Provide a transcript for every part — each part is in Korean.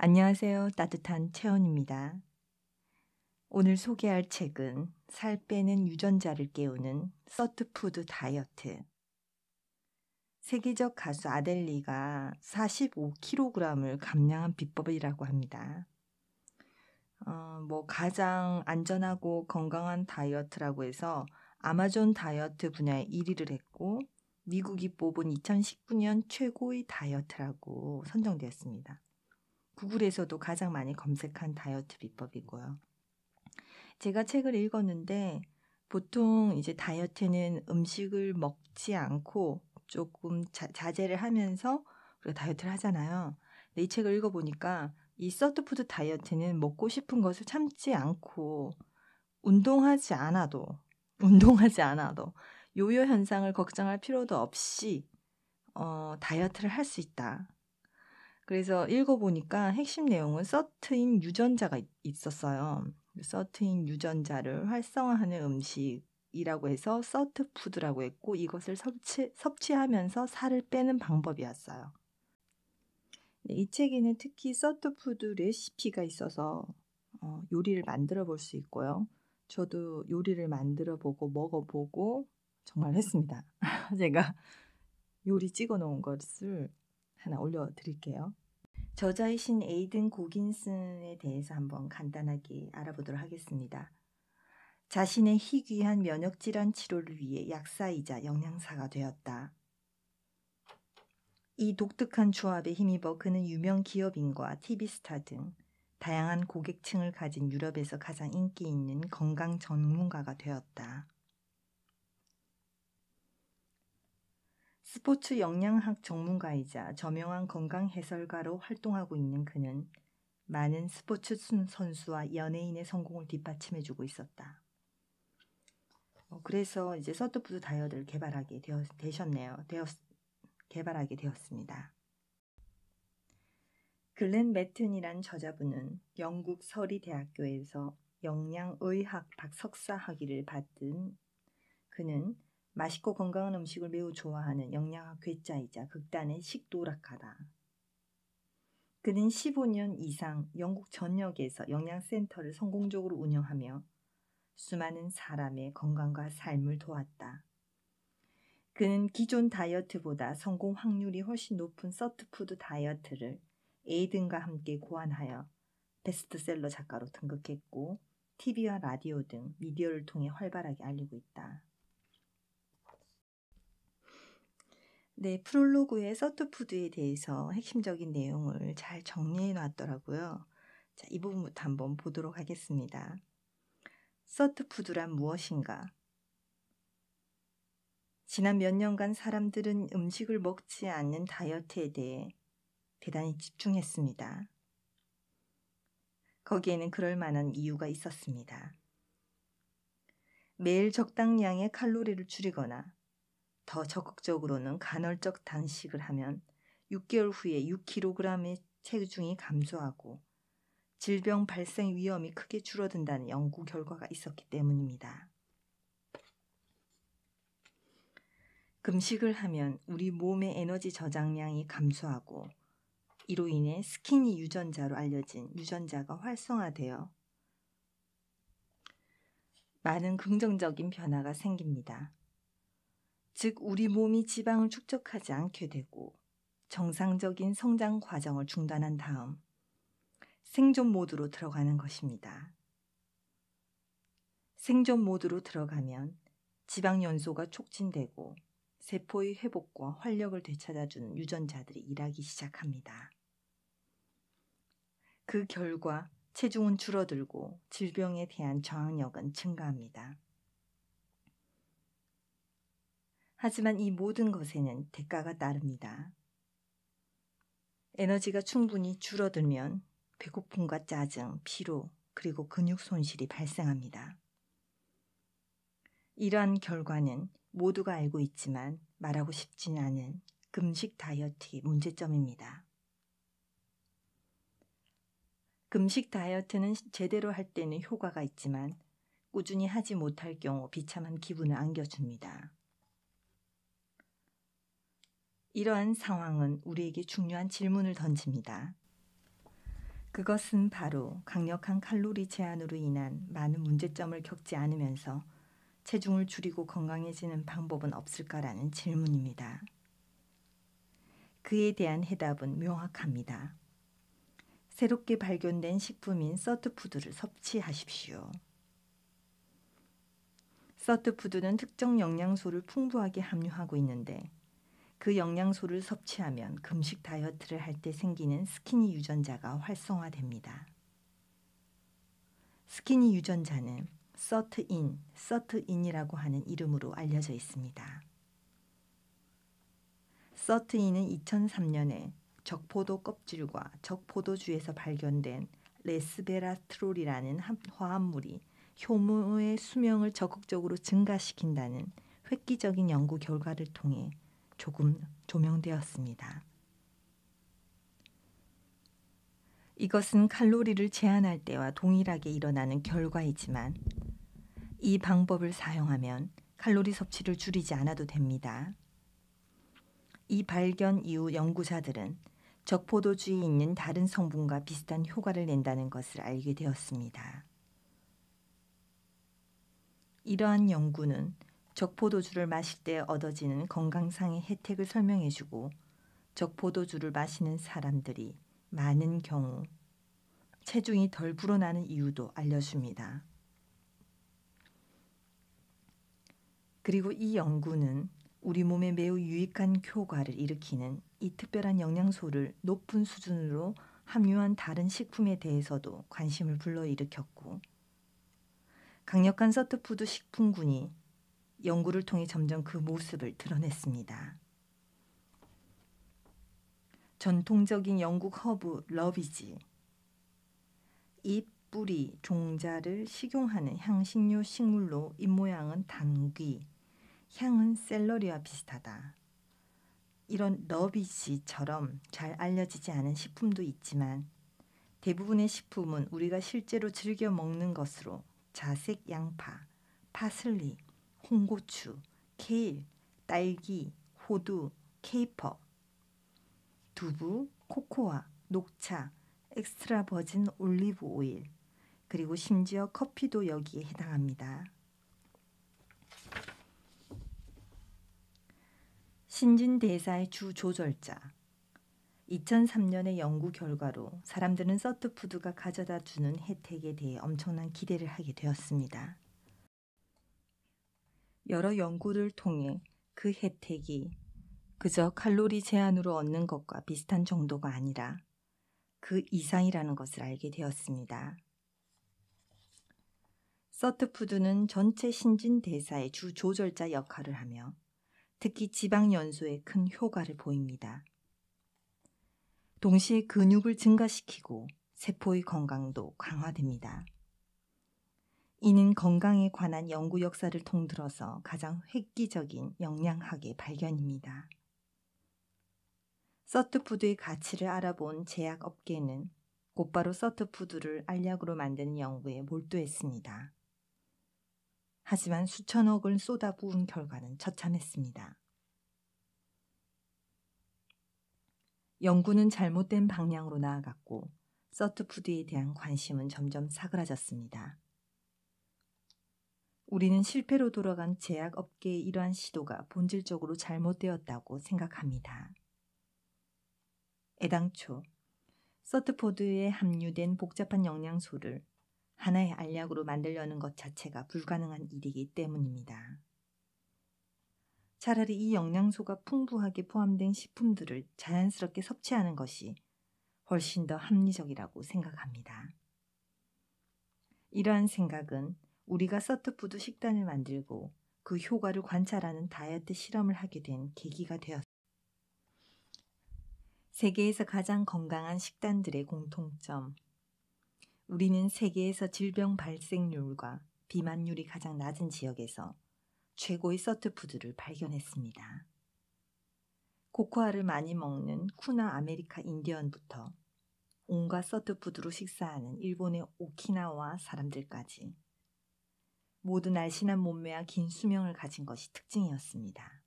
안녕하세요. 따뜻한 채원입니다. 오늘 소개할 책은 살 빼는 유전자를 깨우는 서트푸드 다이어트. 세계적 가수 아델리가 45kg을 감량한 비법이라고 합니다. 어, 뭐 가장 안전하고 건강한 다이어트라고 해서 아마존 다이어트 분야에 1위를 했고 미국이 뽑은 2019년 최고의 다이어트라고 선정되었습니다. 구글에서도 가장 많이 검색한 다이어트 비법이고요. 제가 책을 읽었는데 보통 이제 다이어트는 음식을 먹지 않고 조금 자, 제를 하면서 우리가 다이어트를 하잖아요. 근데 이 책을 읽어보니까 이 서트푸드 다이어트는 먹고 싶은 것을 참지 않고 운동하지 않아도 운동하지 않아도 요요 현상을 걱정할 필요도 없이 어, 다이어트를 할 수 있다. 그래서 읽어보니까 핵심 내용은 서트인 유전자가 있었어요. 그 서트인 유전자를 활성화하는 음식이라고 해서 서트푸드라고 했고 이것을 섭취, 섭취하면서 살을 빼는 방법이었어요. 네, 이 책에는 특히 서트푸드 레시피가 있어서 어, 요리를 만들어 볼 수 있고요. 저도 요리를 만들어 보고 먹어보고 정말 했습니다. 제가 요리 찍어 놓은 것을 하나 올려 드릴게요. 저자이신 에이든 고긴슨에 대해서 한번 간단하게 알아보도록 하겠습니다. 자신의 희귀한 면역질환 치료를 위해 약사이자 영양사가 되었다. 이 독특한 조합에 힘입어 그는 유명 기업인과 TV스타 등 다양한 고객층을 가진 유럽에서 가장 인기 있는 건강 전문가가 되었다. 스포츠 영양학 전문가이자 저명한 건강 해설가로 활동하고 있는 그는 많은 스포츠 선수와 연예인의 성공을 뒷받침해주고 있었다. 어, 그래서 이제 서트푸드 다이어트를 개발하게 되었, 되셨네요. 되었, 개발하게 되었습니다. 글렌 매튼이란 저자분은 영국 서리대학교에서 영양의학 박석사 학위를 받은 그는 맛있고 건강한 음식을 매우 좋아하는 영양학 괴짜이자 극단의 식도락하다 그는 15년 이상 영국 전역에서 영양센터를 성공적으로 운영하며 수많은 사람의 건강과 삶을 도왔다. 그는 기존 다이어트보다 성공 확률이 훨씬 높은 서트푸드 다이어트를 에이든과 함께 고안하여 베스트셀러 작가로 등극했고 TV와 라디오 등 미디어를 통해 활발하게 알리고 있다. 네, 프롤로그의 서트푸드에 대해서 핵심적인 내용을 잘 정리해 놨더라고요. 자, 이 부분부터 한번 보도록 하겠습니다. 서트푸드란 무엇인가? 지난 몇 년간 사람들은 음식을 먹지 않는 다이어트에 대해 대단히 집중했습니다. 거기에는 그럴 만한 이유가 있었습니다. 매일 적당량의 칼로리를 줄이거나 더 적극적으로는 간헐적 단식을 하면 6개월 후에 6kg의 체중이 감소하고 질병 발생 위험이 크게 줄어든다는 연구 결과가 있었기 때문입니다. 금식을 하면 우리 몸의 에너지 저장량이 감소하고 이로 인해 스키니 유전자로 알려진 유전자가 활성화되어 많은 긍정적인 변화가 생깁니다. 즉 우리 몸이 지방을 축적하지 않게 되고 정상적인 성장 과정을 중단한 다음 생존 모드로 들어가는 것입니다. 생존 모드로 들어가면 지방 연소가 촉진되고 세포의 회복과 활력을 되찾아주는 유전자들이 일하기 시작합니다. 그 결과 체중은 줄어들고 질병에 대한 저항력은 증가합니다. 하지만 이 모든 것에는 대가가 따릅니다. 에너지가 충분히 줄어들면 배고픔과 짜증, 피로, 그리고 근육 손실이 발생합니다. 이러한 결과는 모두가 알고 있지만 말하고 싶진 않은 금식 다이어트의 문제점입니다. 금식 다이어트는 제대로 할 때는 효과가 있지만 꾸준히 하지 못할 경우 비참한 기분을 안겨줍니다. 이러한 상황은 우리에게 중요한 질문을 던집니다. 그것은 바로 강력한 칼로리 제한으로 인한 많은 문제점을 겪지 않으면서 체중을 줄이고 건강해지는 방법은 없을까라는 질문입니다. 그에 대한 해답은 명확합니다. 새롭게 발견된 식품인 서트푸드를 섭취하십시오. 서트푸드는 특정 영양소를 풍부하게 함유하고 있는데 그 영양소를 섭취하면 금식 다이어트를 할 때 생기는 스키니 유전자가 활성화됩니다. 스키니 유전자는 서트인, 서트인이라고 하는 이름으로 알려져 있습니다. 서트인은 2003년에 적포도 껍질과 적포도주에서 발견된 레스베라트롤이라는 화합물이 효모의 수명을 적극적으로 증가시킨다는 획기적인 연구 결과를 통해 조금 조명되었습니다. 이것은 칼로리를 제한할 때와 동일하게 일어나는 결과이지만 이 방법을 사용하면 칼로리 섭취를 줄이지 않아도 됩니다. 이 발견 이후 연구자들은 적포도주에 있는 다른 성분과 비슷한 효과를 낸다는 것을 알게 되었습니다. 이러한 연구는 적포도주를 마실 때 얻어지는 건강상의 혜택을 설명해주고 적포도주를 마시는 사람들이 많은 경우 체중이 덜 불어나는 이유도 알려줍니다. 그리고 이 연구는 우리 몸에 매우 유익한 효과를 일으키는 이 특별한 영양소를 높은 수준으로 함유한 다른 식품에 대해서도 관심을 불러일으켰고 강력한 서트푸드 식품군이 연구를 통해 점점 그 모습을 드러냈습니다. 전통적인 영국 허브 러비지 잎, 뿌리, 종자를 식용하는 향신료 식물로 입모양은 단귀, 향은 샐러리와 비슷하다. 이런 러비지처럼 잘 알려지지 않은 식품도 있지만 대부분의 식품은 우리가 실제로 즐겨 먹는 것으로 자색 양파, 파슬리, 홍고추, 케일, 딸기, 호두, 케이퍼, 두부, 코코아, 녹차, 엑스트라 버진 올리브 오일, 그리고 심지어 커피도 여기에 해당합니다. 신진 대사의 주 조절자 2003년의 연구 결과로 사람들은 서트푸드가 가져다 주는 혜택에 대해 엄청난 기대를 하게 되었습니다. 여러 연구를 통해 그 혜택이 그저 칼로리 제한으로 얻는 것과 비슷한 정도가 아니라 그 이상이라는 것을 알게 되었습니다. 서트푸드는 전체 신진 대사의 주 조절자 역할을 하며 특히 지방 연소에 큰 효과를 보입니다. 동시에 근육을 증가시키고 세포의 건강도 강화됩니다. 이는 건강에 관한 연구 역사를 통틀어서 가장 획기적인 영양학의 발견입니다. 서트푸드의 가치를 알아본 제약업계는 곧바로 서트푸드를 알약으로 만드는 연구에 몰두했습니다. 하지만 수천억을 쏟아부은 결과는 처참했습니다. 연구는 잘못된 방향으로 나아갔고 서트푸드에 대한 관심은 점점 사그라졌습니다. 우리는 실패로 돌아간 제약 업계의 이러한 시도가 본질적으로 잘못되었다고 생각합니다. 애당초 서트포드에 함유된 복잡한 영양소를 하나의 알약으로 만들려는 것 자체가 불가능한 일이기 때문입니다. 차라리 이 영양소가 풍부하게 포함된 식품들을 자연스럽게 섭취하는 것이 훨씬 더 합리적이라고 생각합니다. 이러한 생각은 우리가 서트푸드 식단을 만들고 그 효과를 관찰하는 다이어트 실험을 하게 된 계기가 되었습니다. 세계에서 가장 건강한 식단들의 공통점. 우리는 세계에서 질병 발생률과 비만율이 가장 낮은 지역에서 최고의 서트푸드를 발견했습니다. 코코아를 많이 먹는 쿠나 아메리카 인디언부터 온갖 서트푸드로 식사하는 일본의 오키나와 사람들까지 모두 날씬한 몸매와 긴 수명을 가진 것이 특징이었습니다.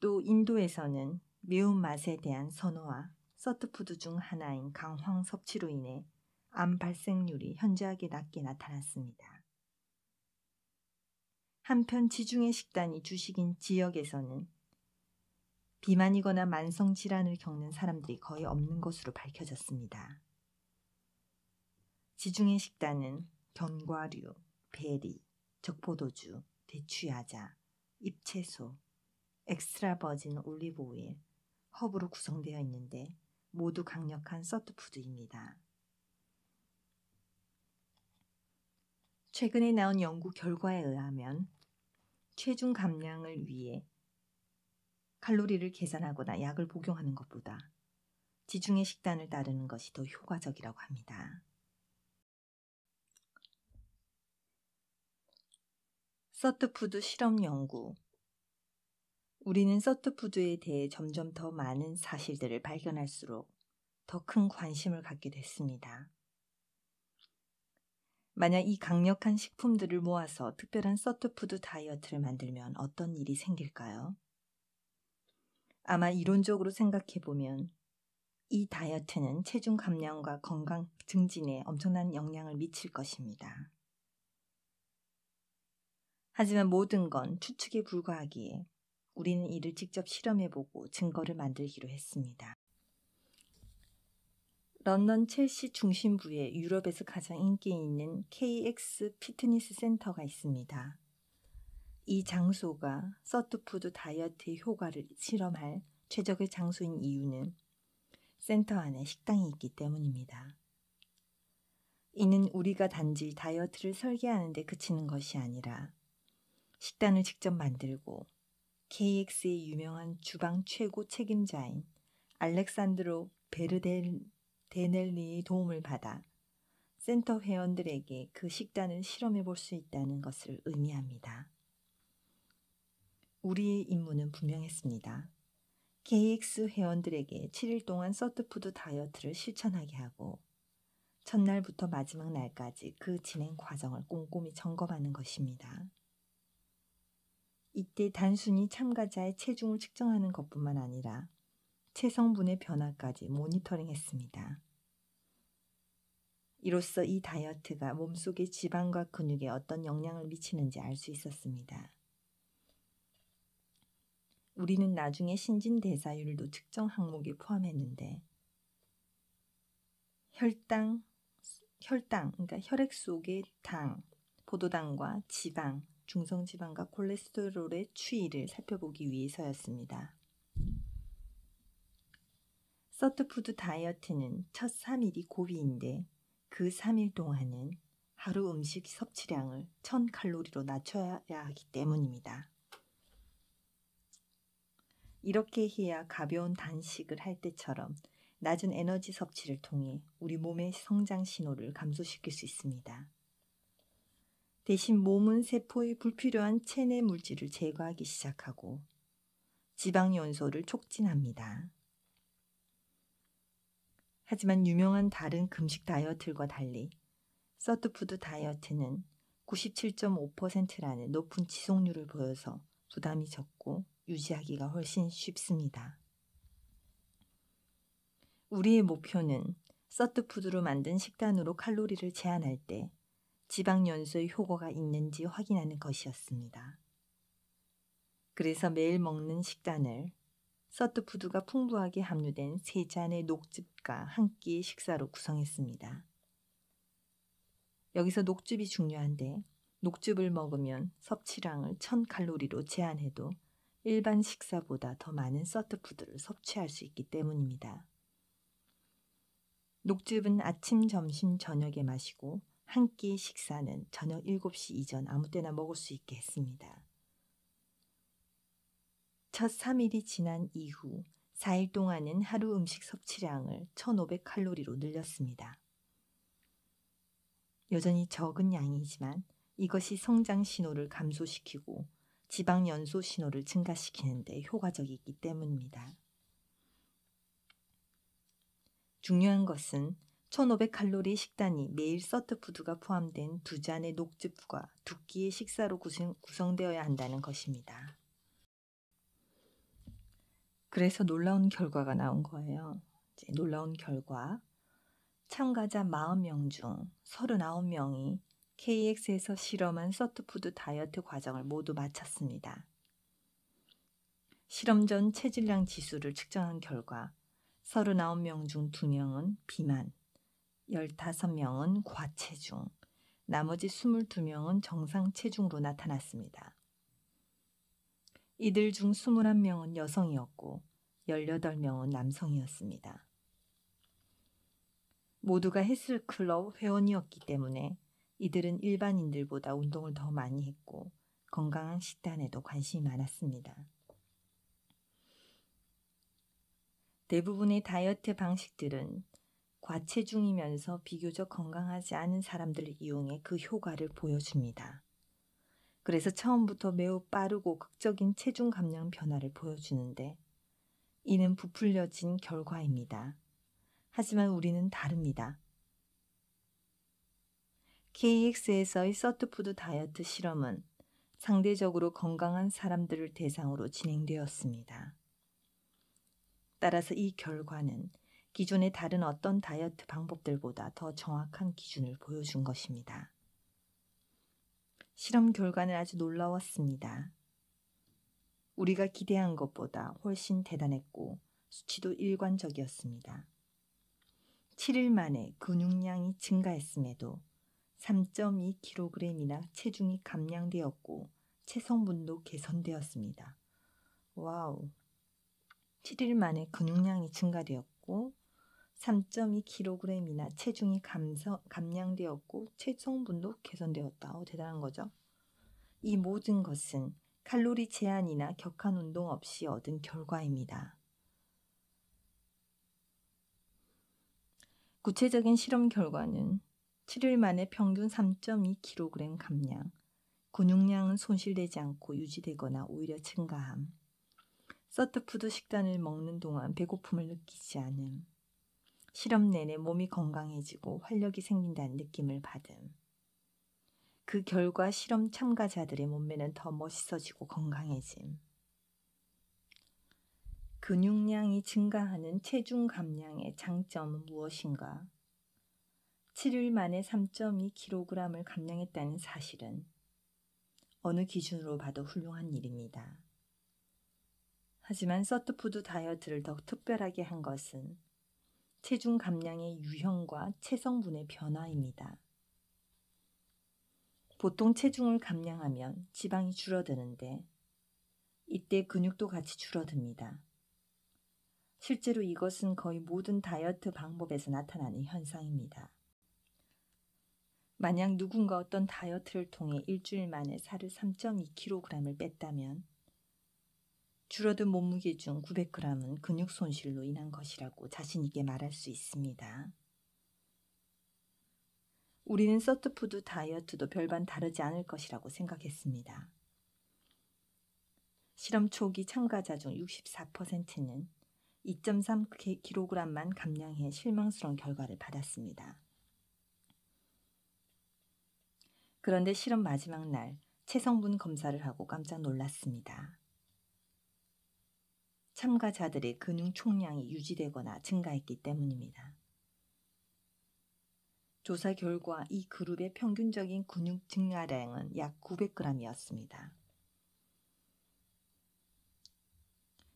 또 인도에서는 매운맛에 대한 선호와 서트푸드 중 하나인 강황 섭취로 인해 암 발생률이 현저하게 낮게 나타났습니다. 한편 지중해 식단이 주식인 지역에서는 비만이거나 만성 질환을 겪는 사람들이 거의 없는 것으로 밝혀졌습니다. 지중해 식단은 견과류, 베리, 적포도주, 대추야자, 잎채소, 엑스트라 버진 올리브오일, 허브로 구성되어 있는데 모두 강력한 서트푸드입니다. 최근에 나온 연구 결과에 의하면 체중 감량을 위해 칼로리를 계산하거나 약을 복용하는 것보다 지중해 식단을 따르는 것이 더 효과적이라고 합니다. 서트푸드 실험 연구 우리는 서트푸드에 대해 점점 더 많은 사실들을 발견할수록 더 큰 관심을 갖게 됐습니다. 만약 이 강력한 식품들을 모아서 특별한 서트푸드 다이어트를 만들면 어떤 일이 생길까요? 아마 이론적으로 생각해보면 이 다이어트는 체중 감량과 건강 증진에 엄청난 영향을 미칠 것입니다. 하지만 모든 건 추측에 불과하기에 우리는 이를 직접 실험해보고 증거를 만들기로 했습니다. 런던 첼시 중심부에 유럽에서 가장 인기 있는 KX 피트니스 센터가 있습니다. 이 장소가 서트푸드 다이어트의 효과를 실험할 최적의 장소인 이유는 센터 안에 식당이 있기 때문입니다. 이는 우리가 단지 다이어트를 설계하는 데 그치는 것이 아니라 식단을 직접 만들고 KX의 유명한 주방 최고 책임자인 알렉산드로 베르데넬리의 도움을 받아 센터 회원들에게 그 식단을 실험해 볼 수 있다는 것을 의미합니다. 우리의 임무는 분명했습니다. KX 회원들에게 7일 동안 서트푸드 다이어트를 실천하게 하고 첫날부터 마지막 날까지 그 진행 과정을 꼼꼼히 점검하는 것입니다. 이때 단순히 참가자의 체중을 측정하는 것뿐만 아니라 체성분의 변화까지 모니터링했습니다. 이로써 이 다이어트가 몸속의 지방과 근육에 어떤 영향을 미치는지 알 수 있었습니다. 우리는 나중에 신진대사율도 측정 항목에 포함했는데 혈당, 혈당, 그러니까 혈액 속의 당, 포도당과 지방, 중성지방과 콜레스테롤의 추이를 살펴보기 위해서였습니다. 서트푸드 다이어트는 첫 3일이 고비인데 그 3일 동안은 하루 음식 섭취량을 1000칼로리로 낮춰야 하기 때문입니다. 이렇게 해야 가벼운 단식을 할 때처럼 낮은 에너지 섭취를 통해 우리 몸의 성장 신호를 감소시킬 수 있습니다. 대신 몸은 세포의 불필요한 체내 물질을 제거하기 시작하고 지방연소를 촉진합니다. 하지만 유명한 다른 금식 다이어트들과 달리 서트푸드 다이어트는 97.5%라는 높은 지속률을 보여서 부담이 적고 유지하기가 훨씬 쉽습니다. 우리의 목표는 서트푸드로 만든 식단으로 칼로리를 제한할 때 지방연소의 효과가 있는지 확인하는 것이었습니다. 그래서 매일 먹는 식단을 서트푸드가 풍부하게 함유된 세 잔의 녹즙과 한끼 식사로 구성했습니다. 여기서 녹즙이 중요한데 녹즙을 먹으면 섭취량을 1000칼로리로 제한해도 일반 식사보다 더 많은 서트푸드를 섭취할 수 있기 때문입니다. 녹즙은 아침, 점심, 저녁에 마시고 한끼 식사는 저녁 7시 이전 아무 때나 먹을 수 있게 했습니다. 첫 3일이 지난 이후 4일 동안은 하루 음식 섭취량을 1500칼로리로 늘렸습니다. 여전히 적은 양이지만 이것이 성장 신호를 감소시키고 지방 연소 신호를 증가시키는데 효과적이기 때문입니다. 중요한 것은 1500칼로리 식단이 매일 서트푸드가 포함된 두 잔의 녹즙과 두 끼의 식사로 구성, 구성되어야 한다는 것입니다. 그래서 놀라운 결과가 나온 거예요. 놀라운 결과. 참가자 40명 중 39명이 KX에서 실험한 서트푸드 다이어트 과정을 모두 마쳤습니다. 실험 전 체질량 지수를 측정한 결과 39명 중 2명은 비만, 15명은 과체중, 나머지 22명은 정상 체중으로 나타났습니다. 이들 중 21명은 여성이었고 18명은 남성이었습니다. 모두가 헬스클럽 회원이었기 때문에 이들은 일반인들보다 운동을 더 많이 했고 건강한 식단에도 관심이 많았습니다. 대부분의 다이어트 방식들은 과체중이면서 비교적 건강하지 않은 사람들을 이용해 그 효과를 보여줍니다. 그래서 처음부터 매우 빠르고 극적인 체중 감량 변화를 보여주는데 이는 부풀려진 결과입니다. 하지만 우리는 다릅니다. KX에서의 서트푸드 다이어트 실험은 상대적으로 건강한 사람들을 대상으로 진행되었습니다. 따라서 이 결과는 기존의 다른 어떤 다이어트 방법들보다 더 정확한 기준을 보여준 것입니다. 실험 결과는 아주 놀라웠습니다. 우리가 기대한 것보다 훨씬 대단했고 수치도 일관적이었습니다. 7일 만에 근육량이 증가했음에도 3.2kg이나 체중이 감량되었고 체성분도 개선되었습니다. 와우. 7일 만에 근육량이 증가되었고 3.2kg이나 체중이 감성, 감량되었고 체성분도 개선되었다. 오, 대단한 거죠. 이 모든 것은 칼로리 제한이나 격한 운동 없이 얻은 결과입니다. 구체적인 실험 결과는 7일 만에 평균 3.2kg 감량, 근육량은 손실되지 않고 유지되거나 오히려 증가함, 서트푸드 식단을 먹는 동안 배고픔을 느끼지 않음, 실험 내내 몸이 건강해지고 활력이 생긴다는 느낌을 받음. 그 결과 실험 참가자들의 몸매는 더 멋있어지고 건강해짐. 근육량이 증가하는 체중 감량의 장점은 무엇인가? 7일 만에 3.2kg을 감량했다는 사실은 어느 기준으로 봐도 훌륭한 일입니다. 하지만 서트푸드 다이어트를 더욱 특별하게 한 것은 체중 감량의 유형과 체성분의 변화입니다. 보통 체중을 감량하면 지방이 줄어드는데 이때 근육도 같이 줄어듭니다. 실제로 이것은 거의 모든 다이어트 방법에서 나타나는 현상입니다. 만약 누군가 어떤 다이어트를 통해 일주일 만에 살을 3.2kg을 뺐다면 줄어든 몸무게 중 900g은 근육 손실로 인한 것이라고 자신있게 말할 수 있습니다. 우리는 서트푸드 다이어트도 별반 다르지 않을 것이라고 생각했습니다. 실험 초기 참가자 중 64%는 2.3kg만 감량해 실망스러운 결과를 받았습니다. 그런데 실험 마지막 날 체성분 검사를 하고 깜짝 놀랐습니다. 참가자들의 근육 총량이 유지되거나 증가했기 때문입니다. 조사 결과 이 그룹의 평균적인 근육 증가량은 약 900g이었습니다.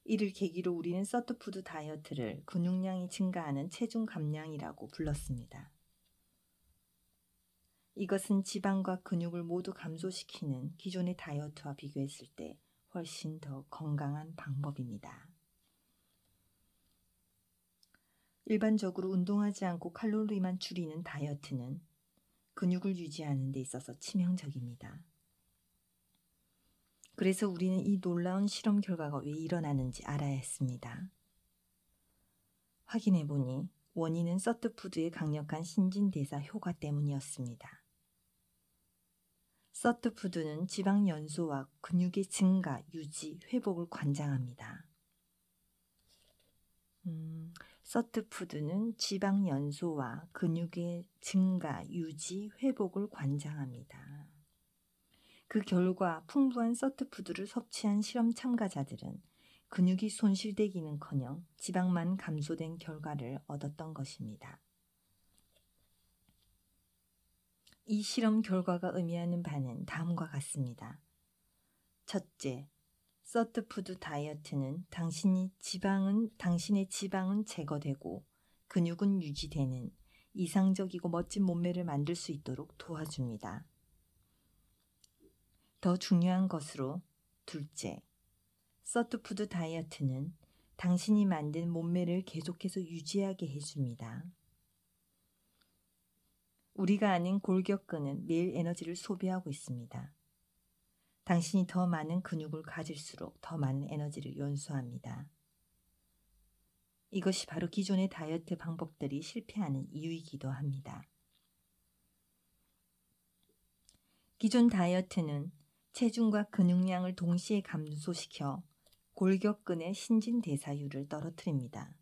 이를 계기로 우리는 서트푸드 다이어트를 근육량이 증가하는 체중 감량이라고 불렀습니다. 이것은 지방과 근육을 모두 감소시키는 기존의 다이어트와 비교했을 때 훨씬 더 건강한 방법입니다. 일반적으로 운동하지 않고 칼로리만 줄이는 다이어트는 근육을 유지하는 데 있어서 치명적입니다. 그래서 우리는 이 놀라운 실험 결과가 왜 일어나는지 알아야 했습니다. 확인해 보니 원인은 서트푸드의 강력한 신진대사 효과 때문이었습니다. 서트푸드는 지방 연소와 근육의 증가, 유지, 회복을 관장합니다. 음, 서트푸드는 지방 연소와 근육의 증가, 유지, 회복을 관장합니다. 그 결과 풍부한 서트푸드를 섭취한 실험 참가자들은 근육이 손실되기는커녕 지방만 감소된 결과를 얻었던 것입니다. 이 실험 결과가 의미하는 바는 다음과 같습니다. 첫째, 서트푸드 다이어트는 당신이 지방은, 당신의 지방은 제거되고 근육은 유지되는 이상적이고 멋진 몸매를 만들 수 있도록 도와줍니다. 더 중요한 것으로 둘째, 서트푸드 다이어트는 당신이 만든 몸매를 계속해서 유지하게 해줍니다. 우리가 아닌 골격근은 매일 에너지를 소비하고 있습니다. 당신이 더 많은 근육을 가질수록 더 많은 에너지를 연소합니다. 이것이 바로 기존의 다이어트 방법들이 실패하는 이유이기도 합니다. 기존 다이어트는 체중과 근육량을 동시에 감소시켜 골격근의 신진대사율을 떨어뜨립니다.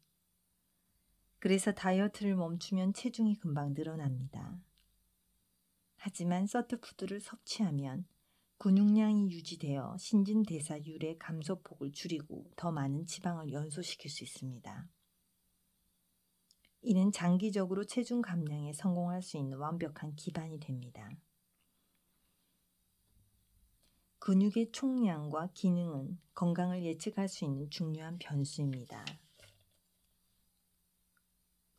그래서 다이어트를 멈추면 체중이 금방 늘어납니다. 하지만 서트푸드를 섭취하면 근육량이 유지되어 신진대사율의 감소폭을 줄이고 더 많은 지방을 연소시킬 수 있습니다. 이는 장기적으로 체중 감량에 성공할 수 있는 완벽한 기반이 됩니다. 근육의 총량과 기능은 건강을 예측할 수 있는 중요한 변수입니다.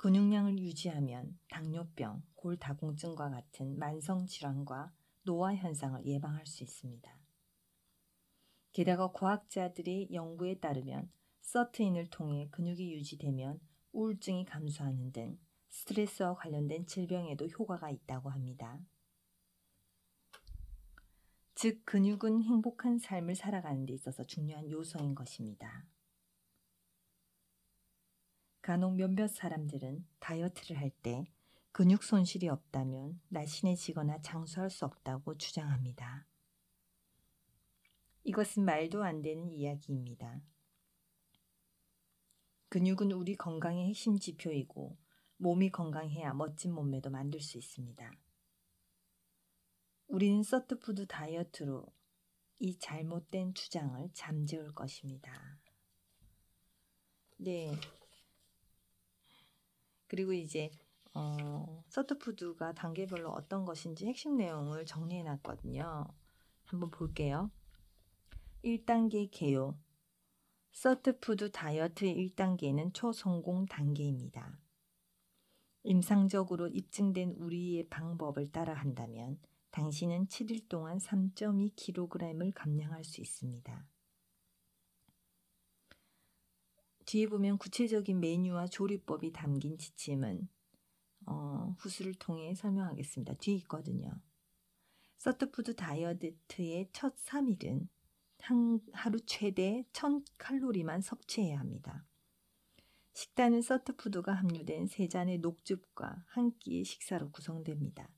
근육량을 유지하면 당뇨병, 골다공증과 같은 만성 질환과 노화 현상을 예방할 수 있습니다. 게다가 과학자들의 연구에 따르면 서트인을 통해 근육이 유지되면 우울증이 감소하는 등 스트레스와 관련된 질병에도 효과가 있다고 합니다. 즉, 근육은 행복한 삶을 살아가는 데 있어서 중요한 요소인 것입니다. 간혹 몇몇 사람들은 다이어트를 할 때 근육 손실이 없다면 날씬해지거나 장수할 수 없다고 주장합니다. 이것은 말도 안 되는 이야기입니다. 근육은 우리 건강의 핵심 지표이고 몸이 건강해야 멋진 몸매도 만들 수 있습니다. 우리는 서트푸드 다이어트로 이 잘못된 주장을 잠재울 것입니다. 네. 그리고 이제 어, 서트푸드가 단계별로 어떤 것인지 핵심 내용을 정리해 놨거든요. 한번 볼게요. 1단계 개요. 서트푸드 다이어트의 1단계는 초성공 단계입니다. 임상적으로 입증된 우리의 방법을 따라 한다면 당신은 7일 동안 3.2kg을 감량할 수 있습니다. 뒤에 보면 구체적인 메뉴와 조리법이 담긴 지침은 어, 후수를 통해 설명하겠습니다. 뒤에 있거든요. 서트푸드 다이어트의 첫 3일은 한, 하루 최대 1000칼로리만 섭취해야 합니다. 식단은 서트푸드가 함유된 3 잔의 녹즙과 한 끼의 식사로 구성됩니다.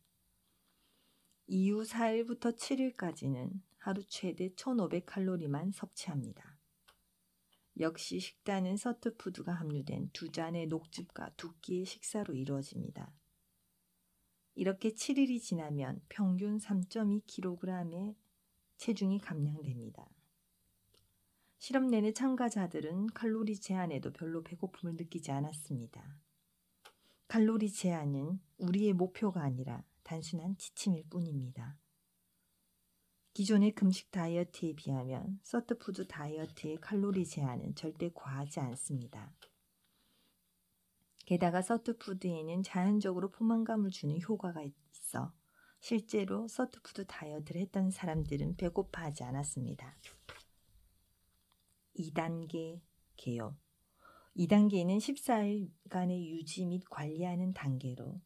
이후 4일부터 7일까지는 하루 최대 1500칼로리만 섭취합니다. 역시 식단은 서트푸드가 함유된 두 잔의 녹즙과 두 끼의 식사로 이루어집니다. 이렇게 7일이 지나면 평균 3.2kg의 체중이 감량됩니다. 실험 내내 참가자들은 칼로리 제한에도 별로 배고픔을 느끼지 않았습니다. 칼로리 제한은 우리의 목표가 아니라 단순한 지침일 뿐입니다. 기존의 금식 다이어트에 비하면 서트푸드 다이어트의 칼로리 제한은 절대 과하지 않습니다. 게다가 서트푸드에는 자연적으로 포만감을 주는 효과가 있어 실제로 서트푸드 다이어트를 했던 사람들은 배고파하지 않았습니다. 2단계 개요 2단계는 14일간의 유지 및 관리하는 단계로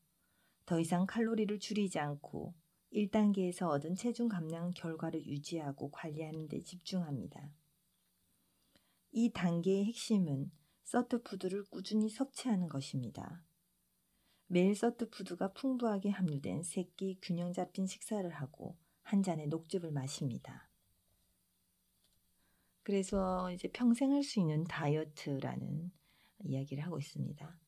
더 이상 칼로리를 줄이지 않고 1단계에서 얻은 체중 감량 결과를 유지하고 관리하는 데 집중합니다. 이 단계의 핵심은 서트푸드를 꾸준히 섭취하는 것입니다. 매일 서트푸드가 풍부하게 함유된 새끼 균형 잡힌 식사를 하고 한 잔의 녹즙을 마십니다. 그래서 이제 평생 할 수 있는 다이어트라는 이야기를 하고 있습니다.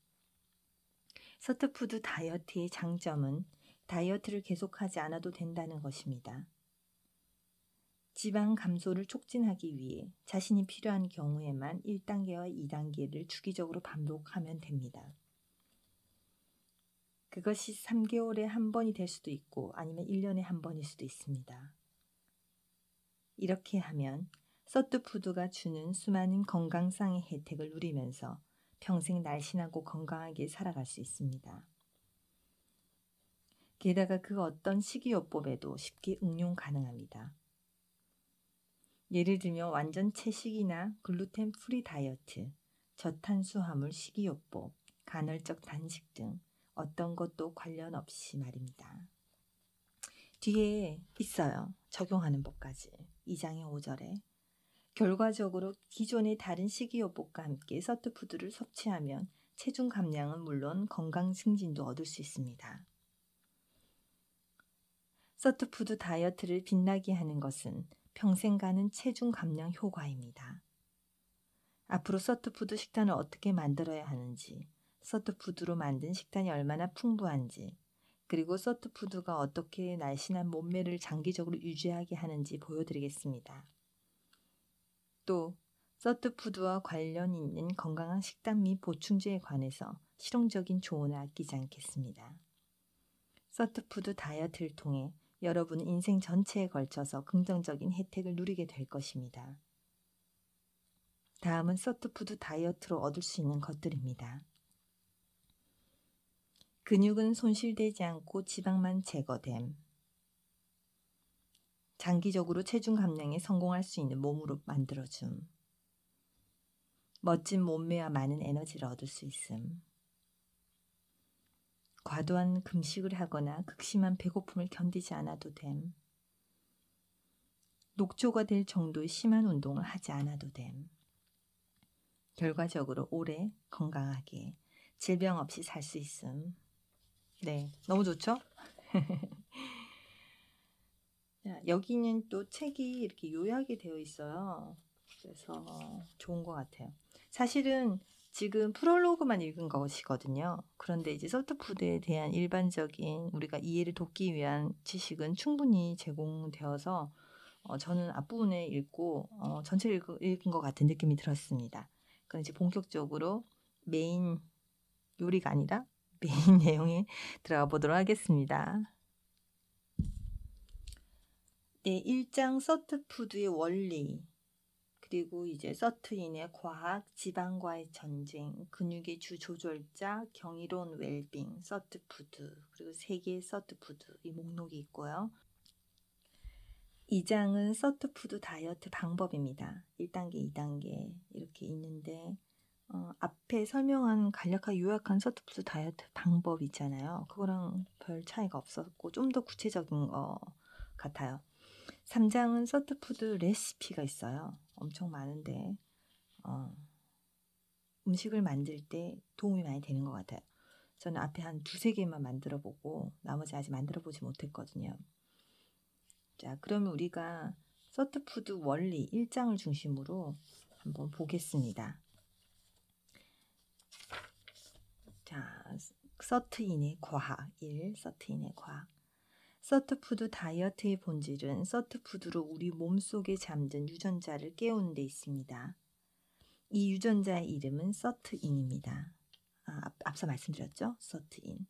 서트푸드 다이어트의 장점은 다이어트를 계속하지 않아도 된다는 것입니다. 지방 감소를 촉진하기 위해 자신이 필요한 경우에만 1단계와 2단계를 주기적으로 반복하면 됩니다. 그것이 3개월에 한 번이 될 수도 있고 아니면 1년에 한 번일 수도 있습니다. 이렇게 하면 서트푸드가 주는 수많은 건강상의 혜택을 누리면서 평생 날씬하고 건강하게 살아갈 수 있습니다. 게다가 그 어떤 식이요법에도 쉽게 응용 가능합니다. 예를 들면 완전 채식이나 글루텐 프리 다이어트, 저탄수화물 식이요법, 간헐적 단식 등 어떤 것도 관련 없이 말입니다. 뒤에 있어요. 적용하는 법까지. 2장의 5절에. 결과적으로 기존의 다른 식이요법과 함께 서트푸드를 섭취하면 체중 감량은 물론 건강 승진도 얻을 수 있습니다. 서트푸드 다이어트를 빛나게 하는 것은 평생 가는 체중 감량 효과입니다. 앞으로 서트푸드 식단을 어떻게 만들어야 하는지, 서트푸드로 만든 식단이 얼마나 풍부한지, 그리고 서트푸드가 어떻게 날씬한 몸매를 장기적으로 유지하게 하는지 보여드리겠습니다. 또, 서트푸드와 관련 있는 건강한 식단 및 보충제에 관해서 실용적인 조언을 아끼지 않겠습니다. 서트푸드 다이어트를 통해 여러분 인생 전체에 걸쳐서 긍정적인 혜택을 누리게 될 것입니다. 다음은 서트푸드 다이어트로 얻을 수 있는 것들입니다. 근육은 손실되지 않고 지방만 제거됨. 장기적으로 체중 감량에 성공할 수 있는 몸으로 만들어줌. 멋진 몸매와 많은 에너지를 얻을 수 있음. 과도한 금식을 하거나 극심한 배고픔을 견디지 않아도 됨. 녹조가 될 정도의 심한 운동을 하지 않아도 됨. 결과적으로 오래 건강하게 질병 없이 살 수 있음. 네, 너무 좋죠? 여기는 또 책이 이렇게 요약이 되어 있어요. 그래서 좋은 것 같아요. 사실은 지금 프롤로그만 읽은 것이거든요. 그런데 이제 서프푸드에 대한 일반적인 우리가 이해를 돕기 위한 지식은 충분히 제공되어서 어, 저는 앞부분에 읽고 어, 전체를 읽, 읽은 것 같은 느낌이 들었습니다. 그럼 이제 본격적으로 메인 요리가 아니라 메인 내용에 들어가 보도록 하겠습니다. 네, 1장 서트푸드의 원리 그리고 이제 서트인의 과학, 지방과의 전쟁, 근육의 주 조절자, 경이로운 웰빙, 서트푸드, 그리고 세계 서트푸드 이 목록이 있고요. 2장은 서트푸드 다이어트 방법입니다. 1단계, 2단계 이렇게 있는데 어, 앞에 설명한 간략하게 요약한 서트푸드 다이어트 방법 있잖아요. 그거랑 별 차이가 없었고 좀 더 구체적인 것 같아요. 3장은 서트푸드 레시피가 있어요. 엄청 많은데 어, 음식을 만들 때 도움이 많이 되는 것 같아요. 저는 앞에 한 두세 개만 만들어 보고 나머지 아직 만들어 보지 못했거든요. 자, 그러면 우리가 서트푸드 원리 1장을 중심으로 한번 보겠습니다. 자, 서트인의 과학 1, 서트인의 과학. 서트푸드 다이어트의 본질은 서트푸드로 우리 몸속에 잠든 유전자를 깨우는 데 있습니다. 이 유전자의 이름은 서트인입니다. 아, 앞, 서 말씀드렸죠? 서트인.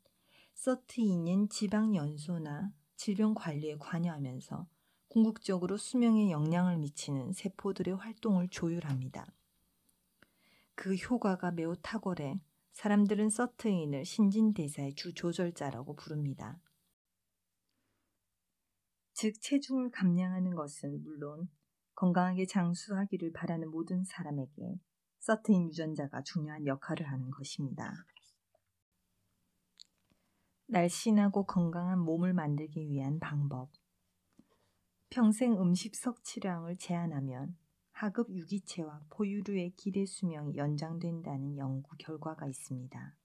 서트인은 지방 연소나 질병 관리에 관여하면서 궁극적으로 수명에 영향을 미치는 세포들의 활동을 조율합니다. 그 효과가 매우 탁월해 사람들은 서트인을 신진대사의 주조절자라고 부릅니다. 즉 체중을 감량하는 것은 물론 건강하게 장수하기를 바라는 모든 사람에게 서트인 유전자가 중요한 역할을 하는 것입니다. 날씬하고 건강한 몸을 만들기 위한 방법. 평생 음식 섭취량을 제한하면 하급 유기체와 포유류의 기대 수명이 연장된다는 연구 결과가 있습니다.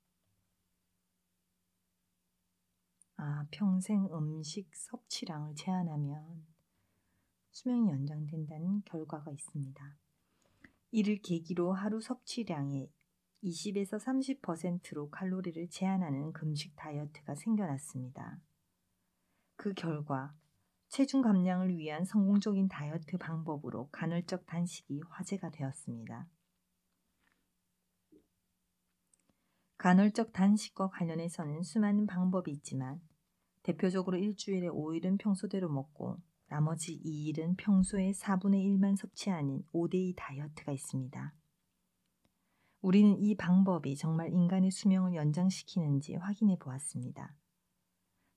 아, 평생 음식 섭취량을 제한하면 수명이 연장된다는 결과가 있습니다. 이를 계기로 하루 섭취량의 20에서 30%로 칼로리를 제한하는 금식 다이어트가 생겨났습니다. 그 결과 체중 감량을 위한 성공적인 다이어트 방법으로 간헐적 단식이 화제가 되었습니다. 간헐적 단식과 관련해서는 수많은 방법이 있지만 대표적으로 일주일에 5일은 평소대로 먹고 나머지 2일은 평소의 4분의 1만 섭취 하는 5대2 다이어트가 있습니다. 우리는 이 방법이 정말 인간의 수명을 연장시키는지 확인해 보았습니다.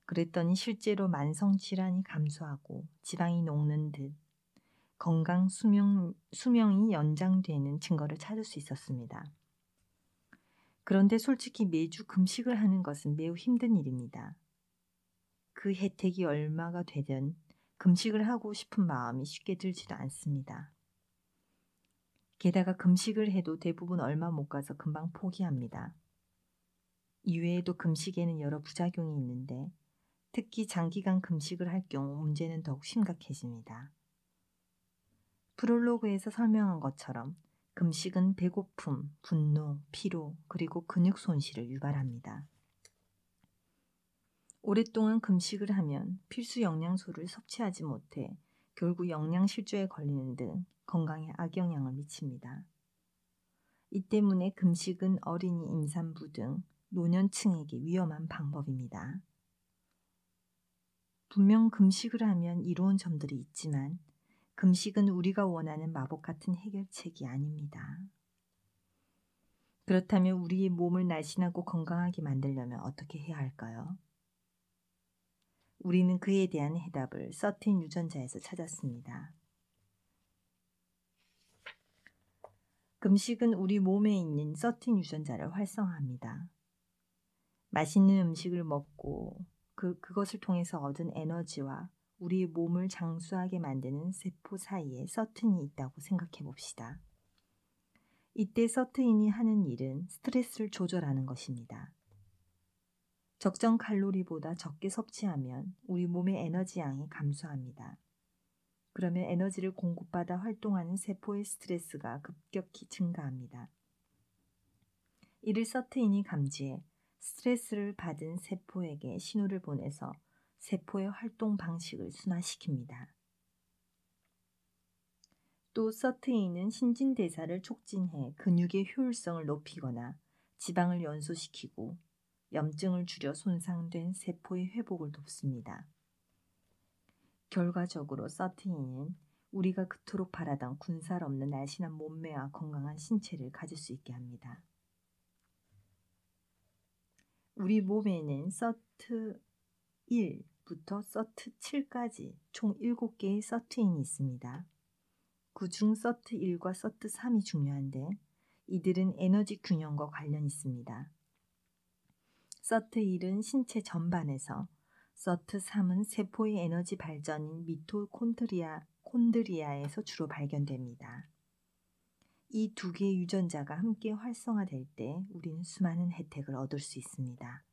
그랬더니 실제로 만성 질환이 감소하고 지방이 녹는 듯 건강 수명, 수명이 연장되는 증거를 찾을 수 있었습니다. 그런데 솔직히 매주 금식을 하는 것은 매우 힘든 일입니다. 그 혜택이 얼마가 되든 금식을 하고 싶은 마음이 쉽게 들지도 않습니다. 게다가 금식을 해도 대부분 얼마 못 가서 금방 포기합니다. 이외에도 금식에는 여러 부작용이 있는데 특히 장기간 금식을 할 경우 문제는 더욱 심각해집니다. 프롤로그에서 설명한 것처럼 금식은 배고픔, 분노, 피로, 그리고 근육 손실을 유발합니다. 오랫동안 금식을 하면 필수 영양소를 섭취하지 못해 결국 영양실조에 걸리는 등 건강에 악영향을 미칩니다. 이 때문에 금식은 어린이 임산부 등 노년층에게 위험한 방법입니다. 분명 금식을 하면 이로운 점들이 있지만 금식은 우리가 원하는 마법 같은 해결책이 아닙니다. 그렇다면 우리의 몸을 날씬하고 건강하게 만들려면 어떻게 해야 할까요? 우리는 그에 대한 해답을 서틴 유전자에서 찾았습니다. 금식은 우리 몸에 있는 서틴 유전자를 활성화합니다. 맛있는 음식을 먹고 그, 그것을 통해서 얻은 에너지와 우리 몸을 장수하게 만드는 세포 사이에 서튼이 있다고 생각해 봅시다. 이때 서튼이 하는 일은 스트레스를 조절하는 것입니다. 적정 칼로리보다 적게 섭취하면 우리 몸의 에너지 양이 감소합니다. 그러면 에너지를 공급받아 활동하는 세포의 스트레스가 급격히 증가합니다. 이를 서트인이 감지해 스트레스를 받은 세포에게 신호를 보내서 세포의 활동 방식을 순화시킵니다. 또 서트인은 신진대사를 촉진해 근육의 효율성을 높이거나 지방을 연소시키고 염증을 줄여 손상된 세포의 회복을 돕습니다. 결과적으로 서티인은 우리가 그토록 바라던 군살 없는 날씬한 몸매와 건강한 신체를 가질 수 있게 합니다. 우리 몸에는 서트 1부터 서트 7까지 총 7개의 서트인이 있습니다. 그 중 서트 1과 서트 3이 중요한데 이들은 에너지 균형과 관련 있습니다. 서트 1은 신체 전반에서, 서트 3은 세포의 에너지 발전인 미토콘드리아, 콘드리아에서 주로 발견됩니다. 이 두 개의 유전자가 함께 활성화될 때 우리는 수많은 혜택을 얻을 수 있습니다.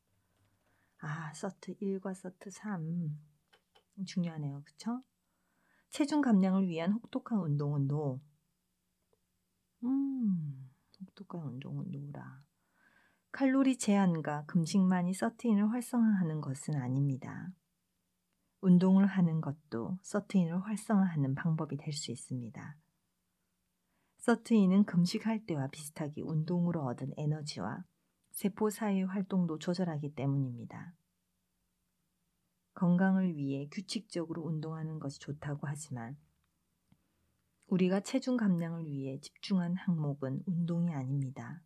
아, 서트 1과 서트 3. 중요하네요. 그쵸? 체중 감량을 위한 혹독한 운동은 노. 음, 혹독한 운동은 노라. 칼로리 제한과 금식만이 서트인을 활성화하는 것은 아닙니다. 운동을 하는 것도 서트인을 활성화하는 방법이 될 수 있습니다. 서트인은 금식할 때와 비슷하게 운동으로 얻은 에너지와 세포 사이의 활동도 조절하기 때문입니다. 건강을 위해 규칙적으로 운동하는 것이 좋다고 하지만 우리가 체중 감량을 위해 집중한 항목은 운동이 아닙니다.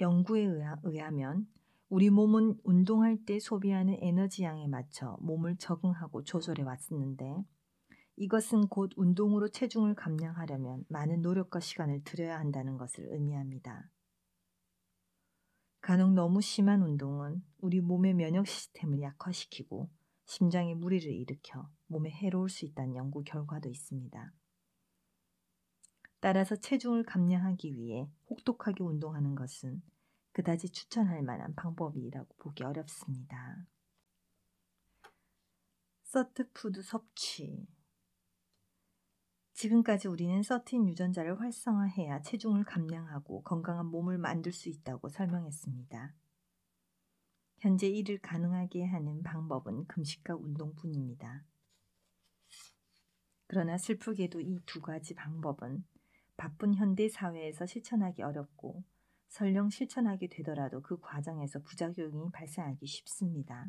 연구에 의하면 우리 몸은 운동할 때 소비하는 에너지 양에 맞춰 몸을 적응하고 조절해 왔었는데 이것은 곧 운동으로 체중을 감량하려면 많은 노력과 시간을 들여야 한다는 것을 의미합니다. 간혹 너무 심한 운동은 우리 몸의 면역 시스템을 약화시키고 심장에 무리를 일으켜 몸에 해로울 수 있다는 연구 결과도 있습니다. 따라서 체중을 감량하기 위해 혹독하게 운동하는 것은 그다지 추천할 만한 방법이라고 보기 어렵습니다. 서트푸드 섭취 지금까지 우리는 서틴 유전자를 활성화해야 체중을 감량하고 건강한 몸을 만들 수 있다고 설명했습니다. 현재 이를 가능하게 하는 방법은 금식과 운동뿐입니다. 그러나 슬프게도 이 두 가지 방법은 바쁜 현대 사회에서 실천하기 어렵고 설령 실천하게 되더라도 그 과정에서 부작용이 발생하기 쉽습니다.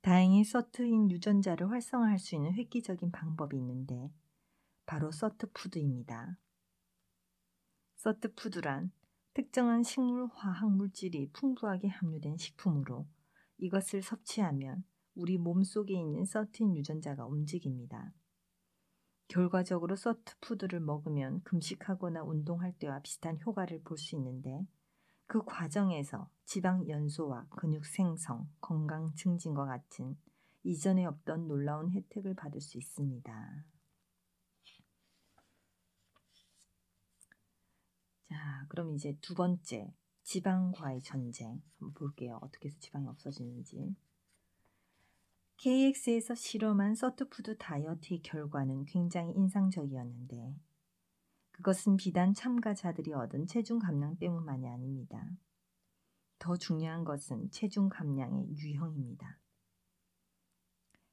다행히 서트인 유전자를 활성화할 수 있는 획기적인 방법이 있는데 바로 서트푸드입니다. 서트푸드란 특정한 식물 화학 물질이 풍부하게 함유된 식품으로 이것을 섭취하면 우리 몸 속에 있는 서트인 유전자가 움직입니다. 결과적으로 서트푸드를 먹으면 금식하거나 운동할 때와 비슷한 효과를 볼 수 있는데 그 과정에서 지방 연소와 근육 생성, 건강 증진과 같은 이전에 없던 놀라운 혜택을 받을 수 있습니다. 자, 그럼 이제 두 번째 지방과의 전쟁 한번 볼게요. 어떻게 해서 지방이 없어지는지. KX에서 실험한 서트푸드 다이어트의 결과는 굉장히 인상적이었는데 그것은 비단 참가자들이 얻은 체중 감량 때문만이 아닙니다. 더 중요한 것은 체중 감량의 유형입니다.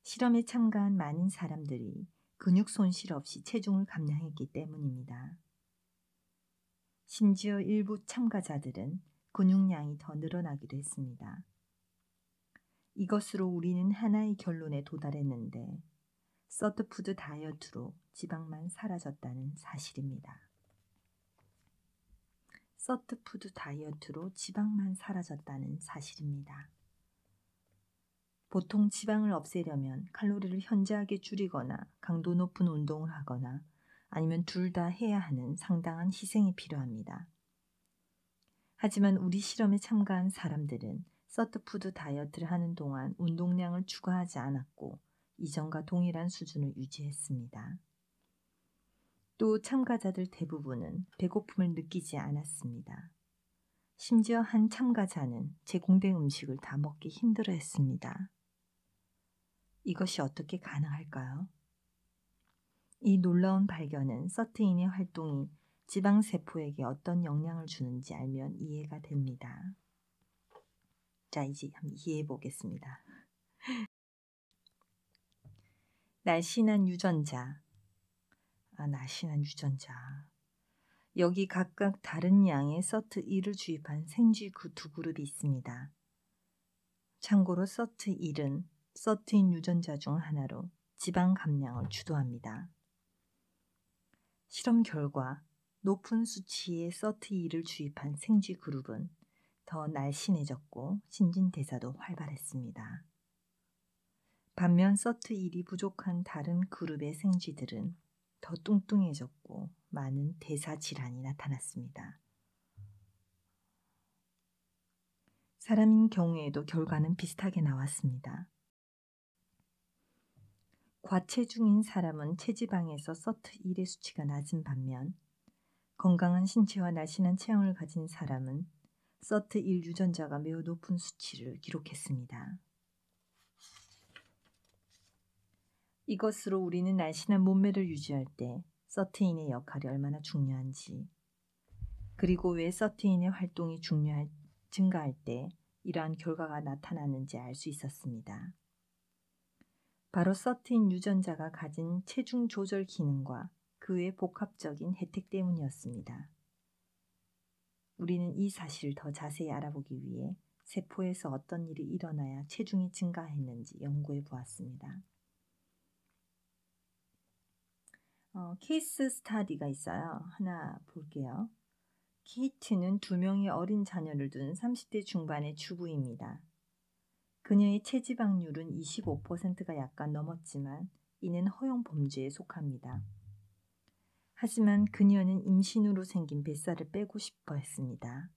실험에 참가한 많은 사람들이 근육 손실 없이 체중을 감량했기 때문입니다. 심지어 일부 참가자들은 근육량이 더 늘어나기도 했습니다. 이것으로 우리는 하나의 결론에 도달했는데 서트푸드 다이어트로 지방만 사라졌다는 사실입니다. 서트푸드 다이어트로 지방만 사라졌다는 사실입니다. 보통 지방을 없애려면 칼로리를 현저하게 줄이거나 강도 높은 운동을 하거나 아니면 둘 다 해야 하는 상당한 희생이 필요합니다. 하지만 우리 실험에 참가한 사람들은 서트푸드 다이어트를 하는 동안 운동량을 추가하지 않았고 이전과 동일한 수준을 유지했습니다. 또 참가자들 대부분은 배고픔을 느끼지 않았습니다. 심지어 한 참가자는 제공된 음식을 다 먹기 힘들어 했습니다. 이것이 어떻게 가능할까요? 이 놀라운 발견은 서트인의 활동이 지방세포에게 어떤 영향을 주는지 알면 이해가 됩니다. 자 이제 한번 이해해 보겠습니다. 날씬한 유전자. 아, 날씬한 유전자. 여기 각각 다른 양의 서트 1을 주입한 생쥐 그 두 그룹이 있습니다. 참고로 서트 1은 서트인 유전자 중 하나로 지방 감량을 주도합니다. 실험 결과 높은 수치의 서트 1을 주입한 생쥐 그룹은 더 날씬해졌고 신진대사도 활발했습니다. 반면 서트 1이 부족한 다른 그룹의 생쥐들은 더 뚱뚱해졌고 많은 대사 질환이 나타났습니다. 사람인 경우에도 결과는 비슷하게 나왔습니다. 과체중인 사람은 체지방에서 서트 1의 수치가 낮은 반면 건강한 신체와 날씬한 체형을 가진 사람은 서트1 유전자가 매우 높은 수치를 기록했습니다. 이것으로 우리는 날씬한 몸매를 유지할 때 서트인의 역할이 얼마나 중요한지, 그리고 왜 서트인의 활동이 중요할, 증가할 때 이러한 결과가 나타나는지 알 수 있었습니다. 바로 서트인 유전자가 가진 체중 조절 기능과 그의 복합적인 혜택 때문이었습니다. 우리는 이 사실을 더 자세히 알아보기 위해 세포에서 어떤 일이 일어나야 체중이 증가했는지 연구해 보았습니다. 어, 케이스 스타디가 있어요. 하나 볼게요. 케이트는 두 명의 어린 자녀를 둔 30대 중반의 주부입니다. 그녀의 체지방률은 25%가 약간 넘었지만 이는 허용 범죄에 속합니다. 하지만 그녀는 임신으로 생긴 뱃살을 빼고 싶어 했습니다.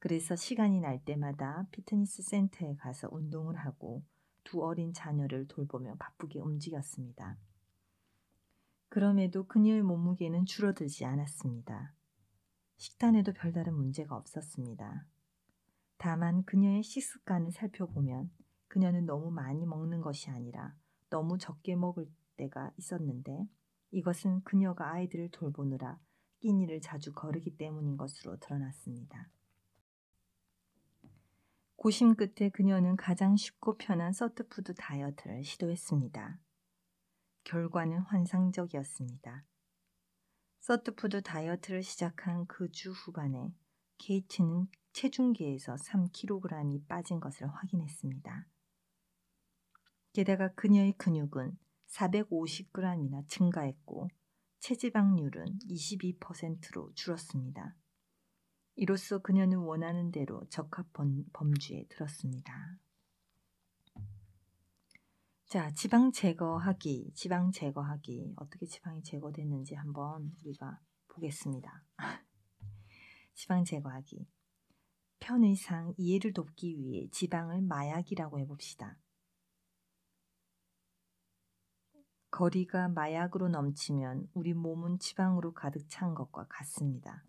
그래서 시간이 날 때마다 피트니스 센터에 가서 운동을 하고 두 어린 자녀를 돌보며 바쁘게 움직였습니다. 그럼에도 그녀의 몸무게는 줄어들지 않았습니다. 식단에도 별다른 문제가 없었습니다. 다만 그녀의 식습관을 살펴보면 그녀는 너무 많이 먹는 것이 아니라 너무 적게 먹을 때가 있었는데 이것은 그녀가 아이들을 돌보느라 끼니를 자주 거르기 때문인 것으로 드러났습니다. 고심 끝에 그녀는 가장 쉽고 편한 서트푸드 다이어트를 시도했습니다. 결과는 환상적이었습니다. 서트푸드 다이어트를 시작한 그 주 후반에 케이트는 체중계에서 3kg이 빠진 것을 확인했습니다. 게다가 그녀의 근육은 450g이나 증가했고 체지방률은 22%로 줄었습니다. 이로써 그녀는 원하는 대로 적합 범주에 들었습니다. 자, 지방 제거하기, 지방 제거하기. 어떻게 지방이 제거됐는지 한번 우리가 보겠습니다. 지방 제거하기. 편의상 이해를 돕기 위해 지방을 마약이라고 해봅시다. 거리가 마약으로 넘치면 우리 몸은 지방으로 가득 찬 것과 같습니다.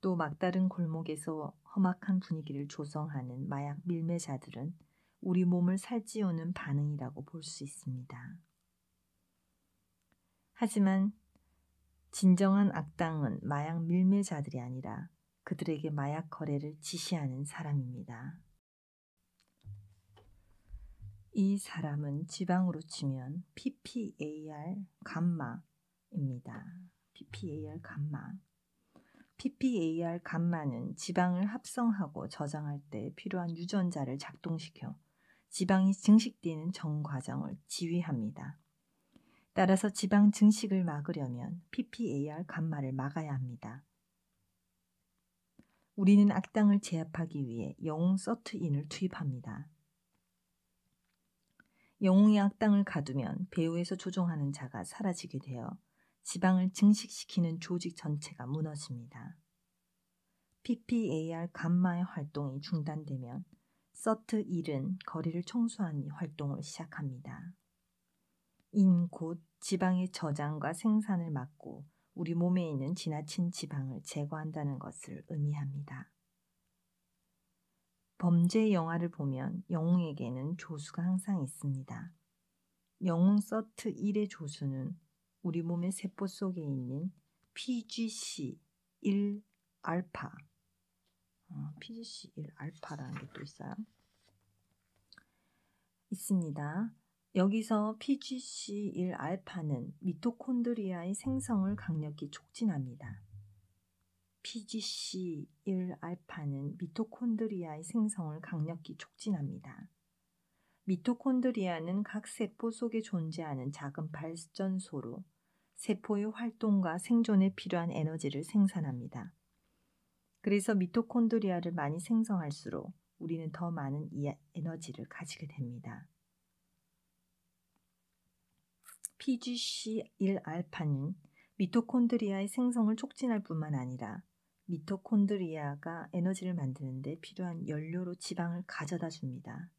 또 막다른 골목에서 험악한 분위기를 조성하는 마약 밀매자들은 우리 몸을 살찌우는 반응이라고 볼 수 있습니다. 하지만 진정한 악당은 마약 밀매자들이 아니라 그들에게 마약 거래를 지시하는 사람입니다. 이 사람은 지방으로 치면 PPAR 감마입니다. PPAR 감마. PPAR 감마는 지방을 합성하고 저장할 때 필요한 유전자를 작동시켜 지방이 증식되는 정과정을 지휘합니다. 따라서 지방 증식을 막으려면 PPAR 감마를 막아야 합니다. 우리는 악당을 제압하기 위해 영웅 서트인을 투입합니다. 영웅의 악당을 가두면 배후에서 조종하는 자가 사라지게 되어 지방을 증식시키는 조직 전체가 무너집니다. PPAR 감마의 활동이 중단되면 서트 1은 거리를 청소하는 활동을 시작합니다. 인 곧 지방의 저장과 생산을 막고 우리 몸에 있는 지나친 지방을 제거한다는 것을 의미합니다. 범죄 영화를 보면 영웅에게는 조수가 항상 있습니다. 영웅 서트 1의 조수는 우리 몸의 세포 속에 있는 PGC1 알파, 어, PGC1 알파라는 게 또 있어요. 있습니다. 여기서 PGC1 알파는 미토콘드리아의 생성을 강력히 촉진합니다. PGC1알파는 미토콘드리아의 생성을 강력히 촉진합니다. 미토콘드리아는 각 세포 속에 존재하는 작은 발전소로 세포의 활동과 생존에 필요한 에너지를 생산합니다. 그래서 미토콘드리아를 많이 생성할수록 우리는 더 많은 이 에너지를 가지게 됩니다. PGC1알파는 미토콘드리아의 생성을 촉진할 뿐만 아니라 미토콘드리아가 에너지를 만드는데 필요한 연료로 지방을 가져다 줍니다.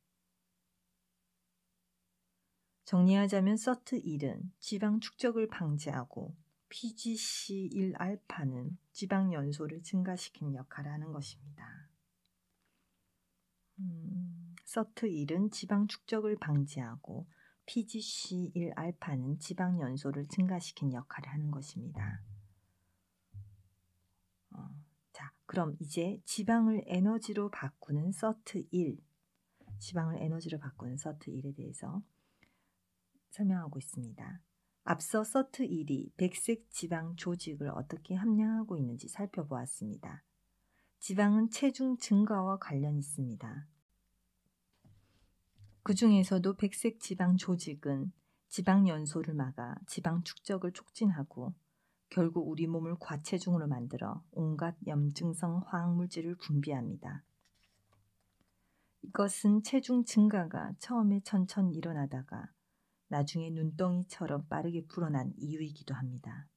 정리하자면 서트 1은 지방 축적을 방지하고 PGC1알파는 음, 지방 연소를 증가시키는 역할을 하는 것입니다. 음, 서트 1은 지방 축적을 방지하고 PGC1알파는 지방 연소를 증가시키는 역할을 하는 것입니다. 그럼 이제 지방을 에너지로 바꾸는 서트 1, 지방을 에너지로 바꾸는 서트 1에 대해서 설명하고 있습니다. 앞서 서트 1이 백색 지방 조직을 어떻게 함량하고 있는지 살펴보았습니다. 지방은 체중 증가와 관련 있습니다. 그 중에서도 백색 지방 조직은 지방 연소를 막아 지방 축적을 촉진하고 결국 우리 몸을 과체중으로 만들어 온갖 염증성 화학물질을 분비합니다. 이것은 체중 증가가 처음에 천천히 일어나다가 나중에 눈덩이처럼 빠르게 불어난 이유이기도 합니다.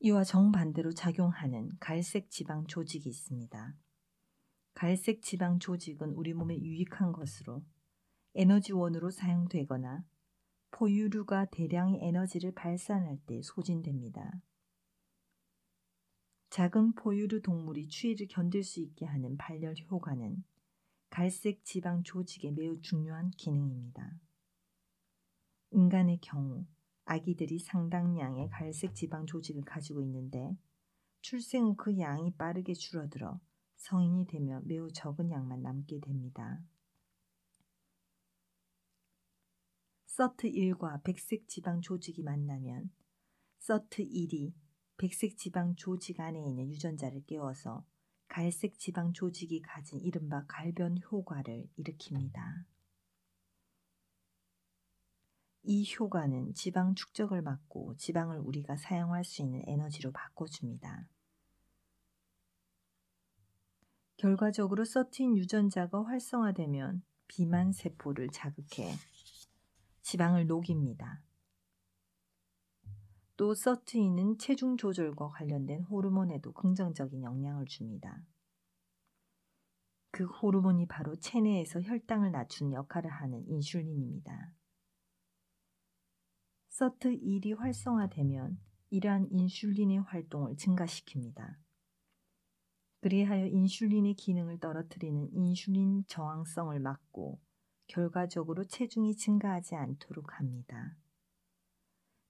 이와 정반대로 작용하는 갈색 지방 조직이 있습니다. 갈색 지방 조직은 우리 몸에 유익한 것으로 에너지원으로 사용되거나 포유류가 대량의 에너지를 발산할 때 소진됩니다. 작은 포유류 동물이 추위를 견딜 수 있게 하는 발열 효과는 갈색 지방 조직에 매우 중요한 기능입니다. 인간의 경우 아기들이 상당량의 갈색 지방 조직을 가지고 있는데 출생 후 그 양이 빠르게 줄어들어 성인이 되면 매우 적은 양만 남게 됩니다. 서트 1과 백색 지방 조직이 만나면 서트 1이 백색 지방 조직 안에 있는 유전자를 깨워서 갈색 지방 조직이 가진 이른바 갈변 효과를 일으킵니다. 이 효과는 지방 축적을 막고 지방을 우리가 사용할 수 있는 에너지로 바꿔줍니다. 결과적으로 서트인 유전자가 활성화되면 비만 세포를 자극해 지방을 녹입니다. 또 서트인은 체중 조절과 관련된 호르몬에도 긍정적인 영향을 줍니다. 그 호르몬이 바로 체내에서 혈당을 낮추는 역할을 하는 인슐린입니다. 서트 1이 활성화되면 이러한 인슐린의 활동을 증가시킵니다. 그리하여 인슐린의 기능을 떨어뜨리는 인슐린 저항성을 막고 결과적으로 체중이 증가하지 않도록 합니다.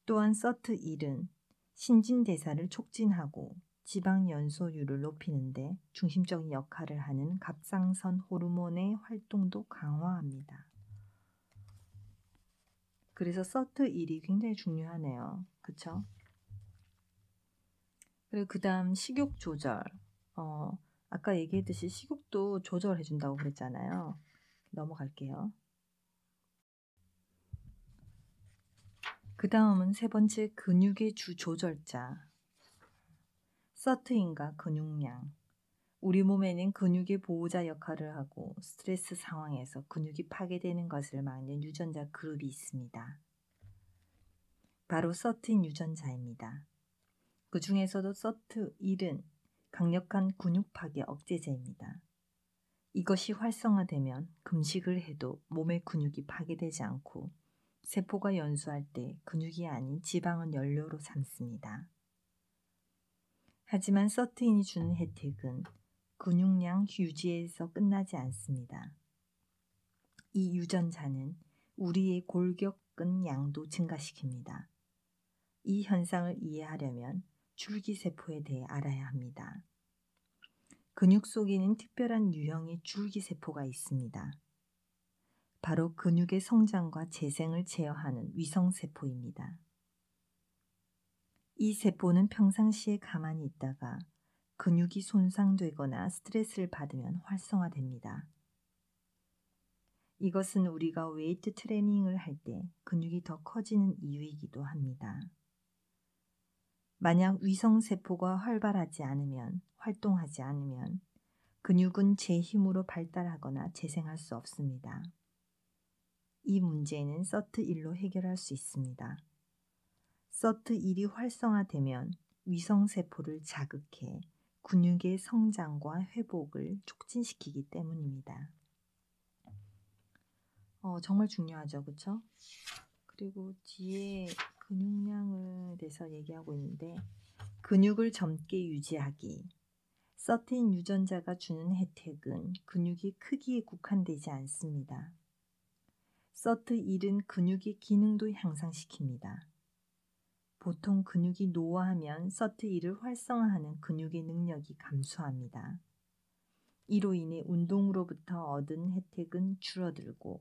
또한 서트 1은 신진대사를 촉진하고 지방 연소율을 높이는데 중심적인 역할을 하는 갑상선 호르몬의 활동도 강화합니다. 그래서 서트 1이 굉장히 중요하네요. 그쵸? 그리고 그 다음 식욕 조절. 어, 아까 얘기했듯이 식욕도 조절해준다고 그랬잖아요. 넘어갈게요. 그 다음은 세 번째 근육의 주 조절자. 서트인과 근육량. 우리 몸에는 근육의 보호자 역할을 하고 스트레스 상황에서 근육이 파괴되는 것을 막는 유전자 그룹이 있습니다. 바로 서트인 유전자입니다. 그 중에서도 서트 1은 강력한 근육 파괴 억제제입니다. 이것이 활성화되면 금식을 해도 몸의 근육이 파괴되지 않고 세포가 연소할 때 근육이 아닌 지방은 연료로 삼습니다. 하지만 서트인이 주는 혜택은 근육량 유지에서 끝나지 않습니다. 이 유전자는 우리의 골격근 양도 증가시킵니다. 이 현상을 이해하려면 줄기세포에 대해 알아야 합니다. 근육 속에는 특별한 유형의 줄기세포가 있습니다. 바로 근육의 성장과 재생을 제어하는 위성세포입니다. 이 세포는 평상시에 가만히 있다가 근육이 손상되거나 스트레스를 받으면 활성화됩니다. 이것은 우리가 웨이트 트레이닝을 할 때 근육이 더 커지는 이유이기도 합니다. 만약 위성세포가 활발하지 않으면, 활동하지 않으면 근육은 제 힘으로 발달하거나 재생할 수 없습니다. 이 문제는 서트 1로 해결할 수 있습니다. 서트 1이 활성화되면 위성세포를 자극해 근육의 성장과 회복을 촉진시키기 때문입니다. 어, 정말 중요하죠, 그쵸? 그리고 뒤에 근육량에 대해서 얘기하고 있는데 근육을 젊게 유지하기 서틴 유전자가 주는 혜택은 근육이 크기에 국한되지 않습니다. 서트 1은 근육의 기능도 향상시킵니다. 보통 근육이 노화하면 서트 1을 활성화하는 근육의 능력이 감소합니다. 이로 인해 운동으로부터 얻은 혜택은 줄어들고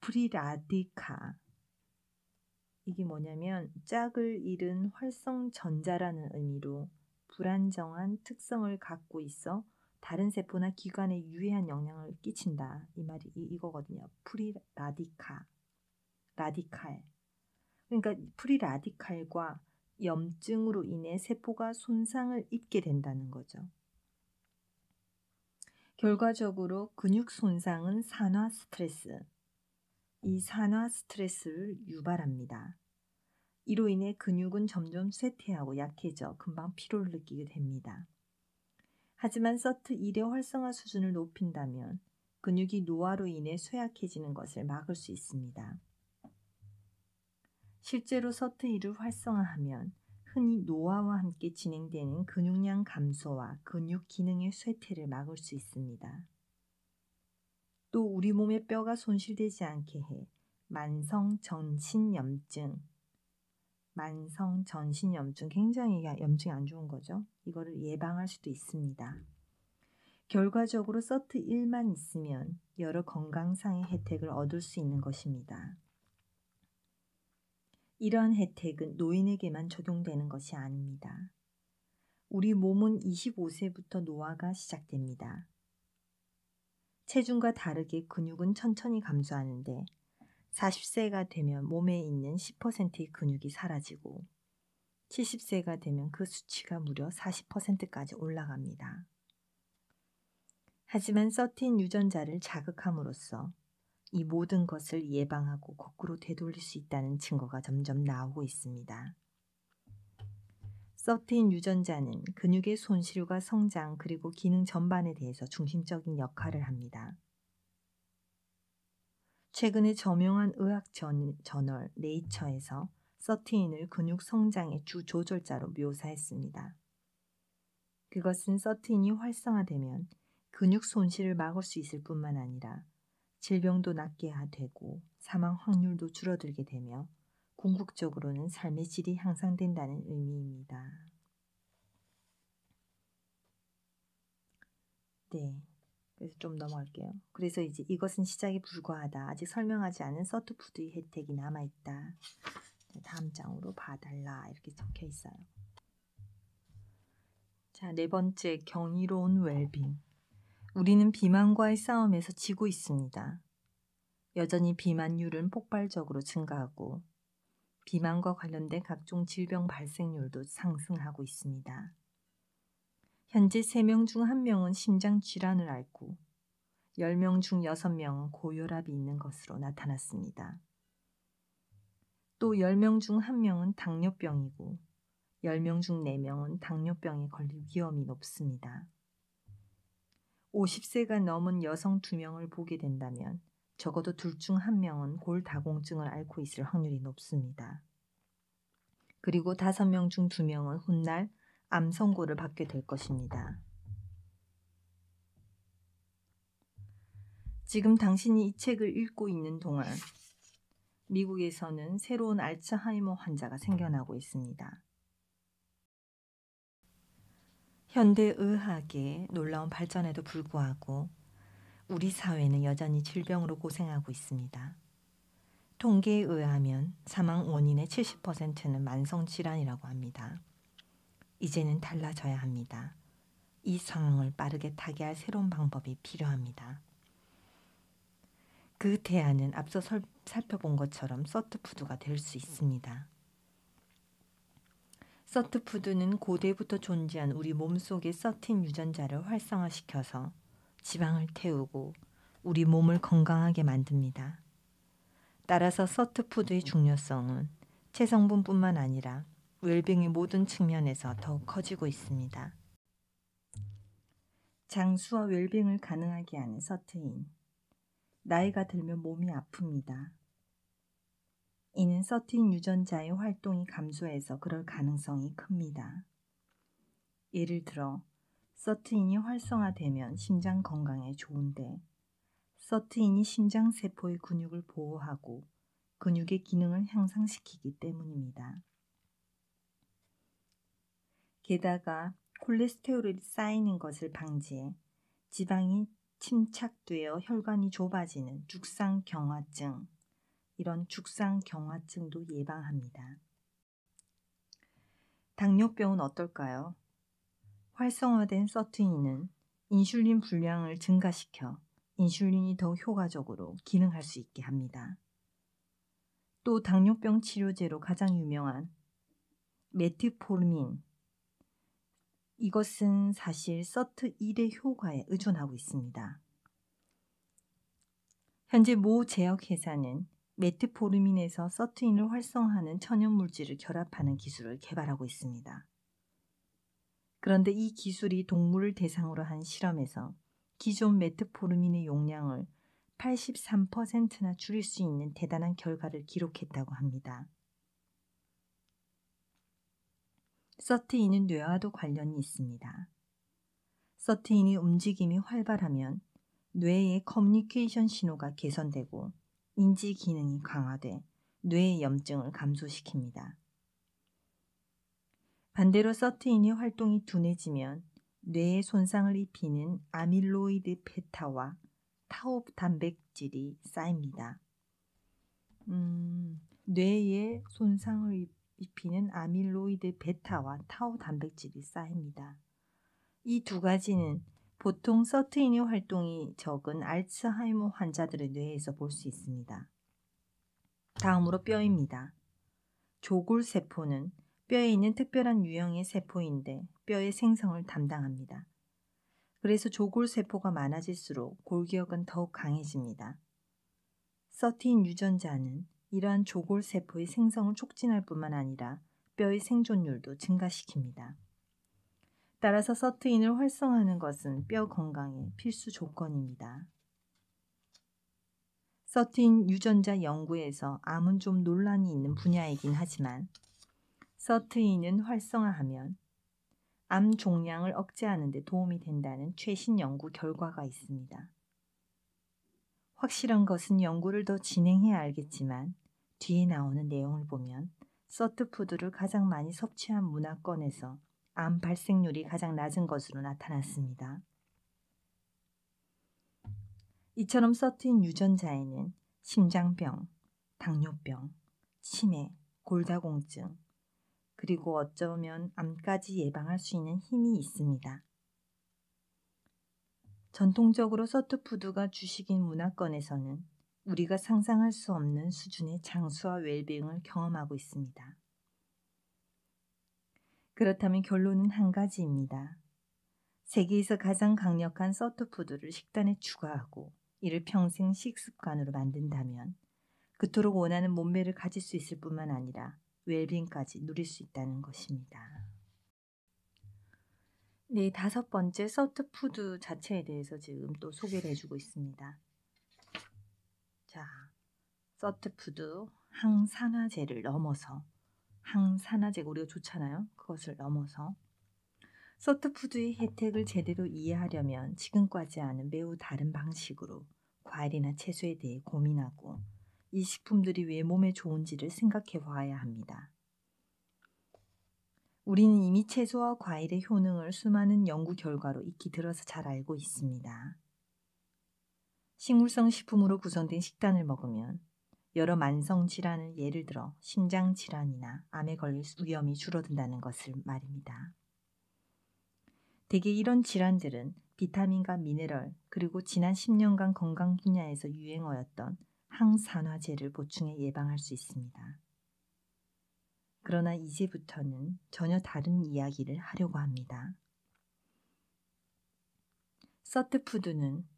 프리라디카 이게 뭐냐면 짝을 잃은 활성전자라는 의미로 불안정한 특성을 갖고 있어 다른 세포나 기관에 유해한 영향을 끼친다. 이 말이 이거거든요. 프리라디카, 라디칼. 그러니까 프리라디칼과 염증으로 인해 세포가 손상을 입게 된다는 거죠. 결과적으로 근육 손상은 산화 스트레스, 이 산화 스트레스를 유발합니다. 이로 인해 근육은 점점 쇠퇴하고 약해져 금방 피로를 느끼게 됩니다. 하지만 서트 1의 활성화 수준을 높인다면 근육이 노화로 인해 쇠약해지는 것을 막을 수 있습니다. 실제로 서트 1을 활성화하면 흔히 노화와 함께 진행되는 근육량 감소와 근육 기능의 쇠퇴를 막을 수 있습니다. 또 우리 몸의 뼈가 손실되지 않게 해. 만성 전신염증. 만성 전신염증 굉장히 염증이 안 좋은 거죠. 이거를 예방할 수도 있습니다. 결과적으로 서트 1만 있으면 여러 건강상의 혜택을 얻을 수 있는 것입니다. 이러한 혜택은 노인에게만 적용되는 것이 아닙니다. 우리 몸은 25세부터 노화가 시작됩니다. 체중과 다르게 근육은 천천히 감소하는데 40세가 되면 몸에 있는 10%의 근육이 사라지고 70세가 되면 그 수치가 무려 40%까지 올라갑니다. 하지만 서틴 유전자를 자극함으로써 이 모든 것을 예방하고 거꾸로 되돌릴 수 있다는 증거가 점점 나오고 있습니다. 서틴 유전자는 근육의 손실과 성장 그리고 기능 전반에 대해서 중심적인 역할을 합니다. 최근에 저명한 의학 전, 저널 네이처에서 서틴을 근육 성장의 주 조절자로 묘사했습니다. 그것은 서틴이 활성화되면 근육 손실을 막을 수 있을 뿐만 아니라 질병도 낫게 되고 사망 확률도 줄어들게 되며 궁극적으로는 삶의 질이 향상된다는 의미입니다. 네. 그래서 좀 넘어갈게요. 그래서 이제 이것은 시작에 불과하다. 아직 설명하지 않은 서트푸드의 혜택이 남아있다. 네, 다음 장으로 봐달라. 이렇게 적혀 있어요. 자, 네 번째, 경이로운 웰빙. 우리는 비만과의 싸움에서 지고 있습니다. 여전히 비만율은 폭발적으로 증가하고 비만과 관련된 각종 질병 발생률도 상승하고 있습니다. 현재 3명 중 1명은 심장 질환을 앓고 10명 중 6명은 고혈압이 있는 것으로 나타났습니다. 또 10명 중 1명은 당뇨병이고 10명 중 4명은 당뇨병에 걸릴 위험이 높습니다. 50세가 넘은 여성 2명을 보게 된다면 적어도 둘 중 한 명은 골다공증을 앓고 있을 확률이 높습니다. 그리고 다섯 명 중 두명은 훗날 암 선고를 받게 될 것입니다. 지금 당신이 이 책을 읽고 있는 동안 미국에서는 새로운 알츠하이머 환자가 생겨나고 있습니다. 현대 의학의 놀라운 발전에도 불구하고 우리 사회는 여전히 질병으로 고생하고 있습니다. 통계에 의하면 사망 원인의 70%는 만성 질환이라고 합니다. 이제는 달라져야 합니다. 이 상황을 빠르게 타개할 새로운 방법이 필요합니다. 그 대안은 앞서 설, 살펴본 것처럼 서트푸드가 될 수 있습니다. 서트푸드는 고대부터 존재한 우리 몸속의 서틴 유전자를 활성화시켜서 지방을 태우고 우리 몸을 건강하게 만듭니다. 따라서 서트푸드의 중요성은 체성분뿐만 아니라 웰빙의 모든 측면에서 더욱 커지고 있습니다. 장수와 웰빙을 가능하게 하는 서트인 나이가 들면 몸이 아픕니다. 이는 서트인 유전자의 활동이 감소해서 그럴 가능성이 큽니다. 예를 들어 서트인이 활성화되면 심장 건강에 좋은데 서트인이 심장 세포의 근육을 보호하고 근육의 기능을 향상시키기 때문입니다. 게다가 콜레스테롤이 쌓이는 것을 방지해 지방이 침착되어 혈관이 좁아지는 죽상경화증, 이런 죽상경화증도 예방합니다. 당뇨병은 어떨까요? 활성화된 서트인은 인슐린 분량을 증가시켜 인슐린이 더 효과적으로 기능할 수 있게 합니다. 또 당뇨병 치료제로 가장 유명한 메트포르민 이것은 사실 서트 1의 효과에 의존하고 있습니다. 현재 모 제약회사는 메트포르민에서 서트인을 활성화하는 천연 물질을 결합하는 기술을 개발하고 있습니다. 그런데 이 기술이 동물을 대상으로 한 실험에서 기존 메트포르민의 용량을 83%나 줄일 수 있는 대단한 결과를 기록했다고 합니다. 서트인은 뇌와도 관련이 있습니다. 서트인의 움직임이 활발하면 뇌의 커뮤니케이션 신호가 개선되고 인지 기능이 강화돼 뇌의 염증을 감소시킵니다. 반대로 서트인이 활동이 둔해지면 뇌에 손상을 입히는 아밀로이드 베타와 타오 단백질이 쌓입니다. 음, 뇌에 손상을 입히는 아밀로이드 베타와 타오 단백질이 쌓입니다. 이 두 가지는 보통 서트인이 활동이 적은 알츠하이머 환자들의 뇌에서 볼 수 있습니다. 다음으로 뼈입니다. 조골세포는 뼈에 있는 특별한 유형의 세포인데 뼈의 생성을 담당합니다. 그래서 조골세포가 많아질수록 골격은 더욱 강해집니다. 서틴 유전자는 이러한 조골세포의 생성을 촉진할 뿐만 아니라 뼈의 생존율도 증가시킵니다. 따라서 서트인을 활성화하는 것은 뼈 건강의 필수 조건입니다. 서트인 유전자 연구에서 암은 좀 논란이 있는 분야이긴 하지만 서트이는 활성화하면 암 종양을 억제하는 데 도움이 된다는 최신 연구 결과가 있습니다. 확실한 것은 연구를 더 진행해야 알겠지만 뒤에 나오는 내용을 보면 서트푸드를 가장 많이 섭취한 문화권에서 암 발생률이 가장 낮은 것으로 나타났습니다. 이처럼 서트인 유전자에는 심장병, 당뇨병, 치매, 골다공증, 그리고 어쩌면 암까지 예방할 수 있는 힘이 있습니다. 전통적으로 서트푸드가 주식인 문화권에서는 우리가 상상할 수 없는 수준의 장수와 웰빙을 경험하고 있습니다. 그렇다면 결론은 한 가지입니다. 세계에서 가장 강력한 서트푸드를 식단에 추가하고 이를 평생 식습관으로 만든다면 그토록 원하는 몸매를 가질 수 있을 뿐만 아니라 웰빙까지 누릴 수 있다는 것입니다. 네, 다섯 번째 서트푸드 자체에 대해서 지금 또 소개를 해주고 있습니다. 자, 서트푸드 항산화제를 넘어서 항산화제가 우리가 좋잖아요. 그것을 넘어서 서트푸드의 혜택을 제대로 이해하려면 지금까지 아는 매우 다른 방식으로 과일이나 채소에 대해 고민하고 이 식품들이 왜 몸에 좋은지를 생각해 봐야 합니다. 우리는 이미 채소와 과일의 효능을 수많은 연구 결과로 익히 들어서 잘 알고 있습니다. 식물성 식품으로 구성된 식단을 먹으면 여러 만성 질환을 예를 들어 심장 질환이나 암에 걸릴 위험이 줄어든다는 것을 말입니다. 대개 이런 질환들은 비타민과 미네랄 그리고 지난 10년간 건강 분야에서 유행어였던 항산화제를 보충해 예방할 수 있습니다. 그러나 이제부터는 전혀 다른 이야기를 하려고 합니다. 서트푸드는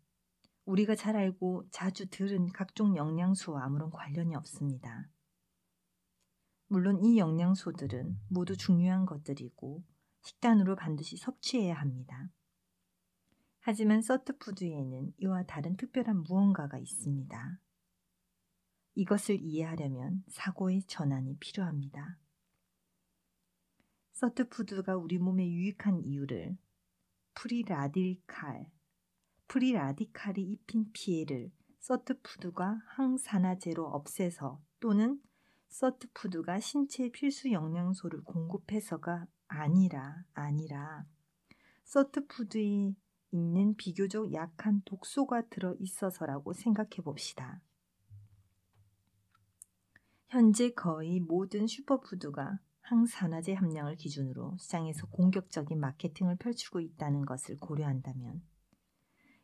우리가 잘 알고 자주 들은 각종 영양소와 아무런 관련이 없습니다. 물론 이 영양소들은 모두 중요한 것들이고 식단으로 반드시 섭취해야 합니다. 하지만 서트푸드에는 이와 다른 특별한 무언가가 있습니다. 이것을 이해하려면 사고의 전환이 필요합니다. 서트푸드가 우리 몸에 유익한 이유를 프리라딜칼, 프리라디칼이 입힌 피해를 서트푸드가 항산화제로 없애서 또는 서트푸드가 신체 필수 영양소를 공급해서가 아니라 아니라 서트푸드에 있는 비교적 약한 독소가 들어 있어서라고 생각해 봅시다. 현재 거의 모든 슈퍼푸드가 항산화제 함량을 기준으로 시장에서 공격적인 마케팅을 펼치고 있다는 것을 고려한다면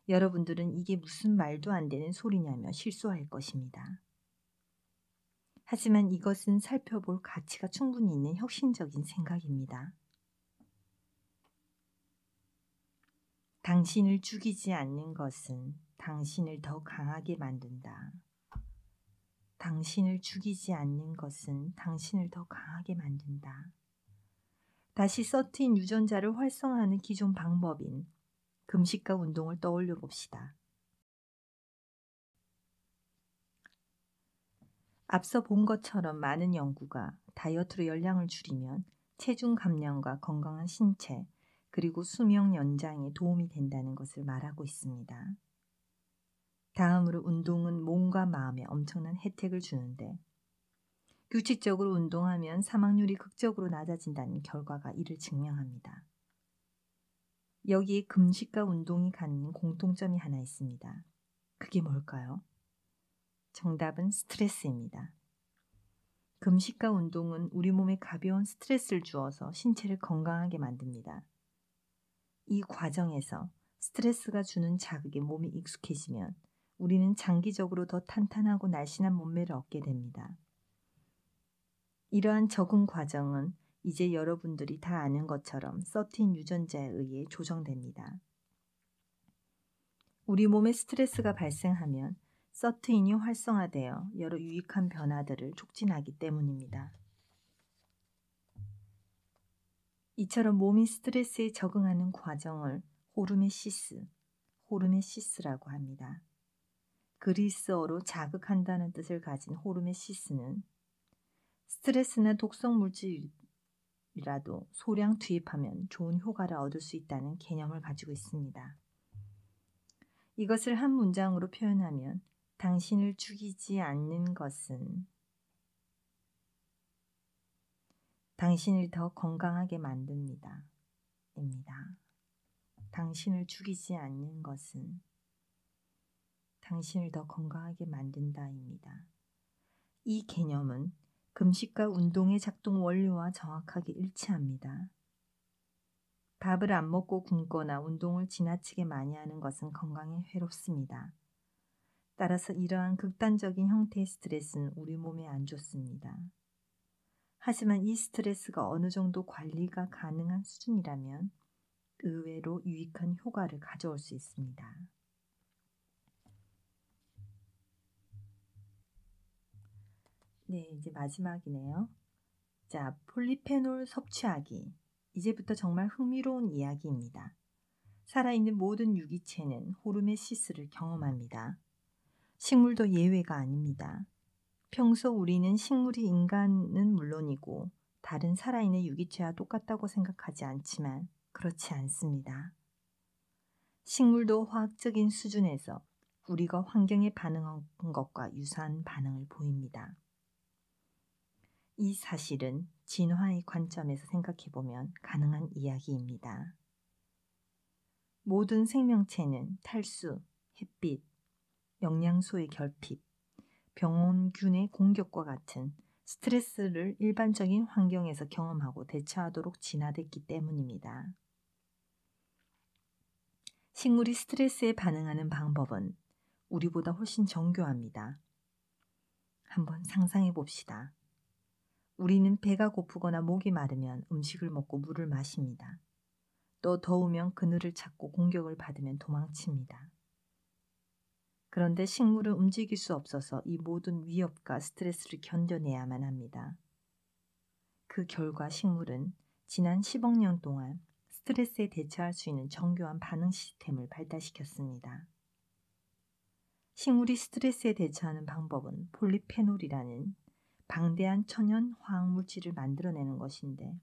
여러분들은 이게 무슨 말도 안 되는 소리냐며 실수할 것입니다. 하지만 이것은 살펴볼 가치가 충분히 있는 혁신적인 생각입니다. 당신을 죽이지 않는 것은 당신을 더 강하게 만든다. 당신을 죽이지 않는 것은 당신을 더 강하게 만든다. 다시 서트인 유전자를 활성화하는 기존 방법인 금식과 운동을 떠올려 봅시다. 앞서 본 것처럼 많은 연구가 다이어트로 열량을 줄이면 체중 감량과 건강한 신체, 그리고 수명 연장에 도움이 된다는 것을 말하고 있습니다. 다음으로 운동은 몸과 마음에 엄청난 혜택을 주는데 규칙적으로 운동하면 사망률이 극적으로 낮아진다는 결과가 이를 증명합니다. 여기에 금식과 운동이 갖는 공통점이 하나 있습니다. 그게 뭘까요? 정답은 스트레스입니다. 금식과 운동은 우리 몸에 가벼운 스트레스를 주어서 신체를 건강하게 만듭니다. 이 과정에서 스트레스가 주는 자극에 몸이 익숙해지면 우리는 장기적으로 더 탄탄하고 날씬한 몸매를 얻게 됩니다. 이러한 적응 과정은 이제 여러분들이 다 아는 것처럼 서틴 유전자에 의해 조정됩니다. 우리 몸에 스트레스가 발생하면 서트인이 활성화되어 여러 유익한 변화들을 촉진하기 때문입니다. 이처럼 몸이 스트레스에 적응하는 과정을 호르메시스, 호르메시스라고 합니다. 그리스어로 자극한다는 뜻을 가진 호르의시스는 스트레스나 독성 물질이라도 소량 투입하면 좋은 효과를 얻을 수 있다는 개념을 가지고 있습니다. 이것을 한 문장으로 표현하면 당신을 죽이지 않는 것은 당신을 더 건강하게 만듭니다. 입니다. 당신을 죽이지 않는 것은 당신을 더 건강하게 만든다입니다. 이 개념은 금식과 운동의 작동 원리와 정확하게 일치합니다. 밥을 안 먹고 굶거나 운동을 지나치게 많이 하는 것은 건강에 해롭습니다. 따라서 이러한 극단적인 형태의 스트레스는 우리 몸에 안 좋습니다. 하지만 이 스트레스가 어느 정도 관리가 가능한 수준이라면 의외로 유익한 효과를 가져올 수 있습니다. 네, 이제 마지막이네요. 자, 폴리페놀 섭취하기. 이제부터 정말 흥미로운 이야기입니다. 살아있는 모든 유기체는 호르메시스를 경험합니다. 식물도 예외가 아닙니다. 평소 우리는 식물이 인간은 물론이고 다른 살아있는 유기체와 똑같다고 생각하지 않지만 그렇지 않습니다. 식물도 화학적인 수준에서 우리가 환경에 반응한 것과 유사한 반응을 보입니다. 이 사실은 진화의 관점에서 생각해 보면 가능한 이야기입니다. 모든 생명체는 탈수, 햇빛, 영양소의 결핍, 병원균의 공격과 같은 스트레스를 일반적인 환경에서 경험하고 대처하도록 진화됐기 때문입니다. 식물이 스트레스에 반응하는 방법은 우리보다 훨씬 정교합니다. 한번 상상해 봅시다. 우리는 배가 고프거나 목이 마르면 음식을 먹고 물을 마십니다. 또 더우면 그늘을 찾고 공격을 받으면 도망칩니다. 그런데 식물은 움직일 수 없어서 이 모든 위협과 스트레스를 견뎌내야만 합니다. 그 결과 식물은 지난 10억 년 동안 스트레스에 대처할 수 있는 정교한 반응 시스템을 발달시켰습니다. 식물이 스트레스에 대처하는 방법은 폴리페놀이라는 방대한 천연 화학물질을 만들어내는 것인데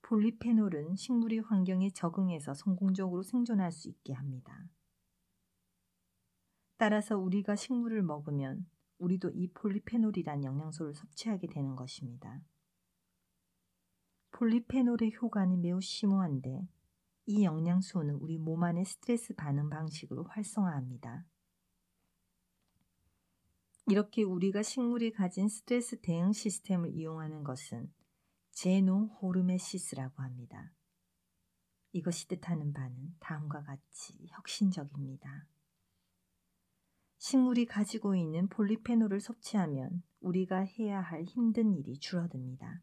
폴리페놀은 식물이 환경에 적응해서 성공적으로 생존할 수 있게 합니다. 따라서 우리가 식물을 먹으면 우리도 이 폴리페놀이란 영양소를 섭취하게 되는 것입니다. 폴리페놀의 효과는 매우 심오한데 이 영양소는 우리 몸 안의 스트레스 반응 방식으로 활성화합니다. 이렇게 우리가 식물이 가진 스트레스 대응 시스템을 이용하는 것은 제노 호르메시스라고 합니다. 이것이 뜻하는 바는 다음과 같이 혁신적입니다. 식물이 가지고 있는 폴리페놀을 섭취하면 우리가 해야 할 힘든 일이 줄어듭니다.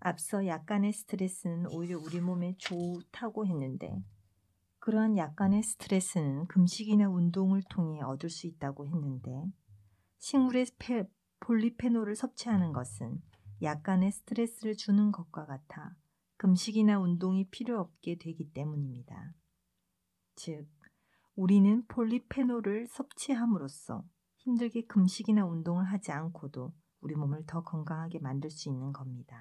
앞서 약간의 스트레스는 오히려 우리 몸에 좋다고 했는데 그러한 약간의 스트레스는 금식이나 운동을 통해 얻을 수 있다고 했는데 식물의 폴리페놀을 섭취하는 것은 약간의 스트레스를 주는 것과 같아 금식이나 운동이 필요 없게 되기 때문입니다. 즉, 우리는 폴리페놀을 섭취함으로써 힘들게 금식이나 운동을 하지 않고도 우리 몸을 더 건강하게 만들 수 있는 겁니다.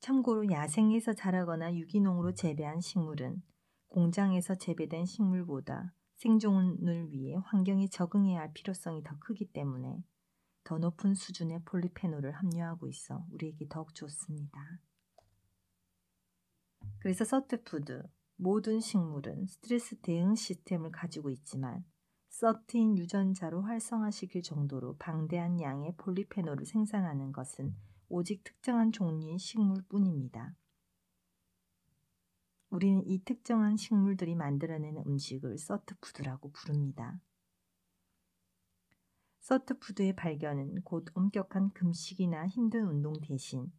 참고로 야생에서 자라거나 유기농으로 재배한 식물은 공장에서 재배된 식물보다 생존을 위해 환경에 적응해야 할 필요성이 더 크기 때문에 더 높은 수준의 폴리페놀을 함유하고 있어 우리에게 더욱 좋습니다. 그래서 서트푸드, 모든 식물은 스트레스 대응 시스템을 가지고 있지만 서트인 유전자로 활성화시킬 정도로 방대한 양의 폴리페놀을 생산하는 것은 오직 특정한 종류의 식물뿐입니다. 우리는 이 특정한 식물들이 만들어내는 음식을 서트푸드라고 부릅니다. 서트푸드의 발견은 곧 엄격한 금식이나 힘든 운동 대신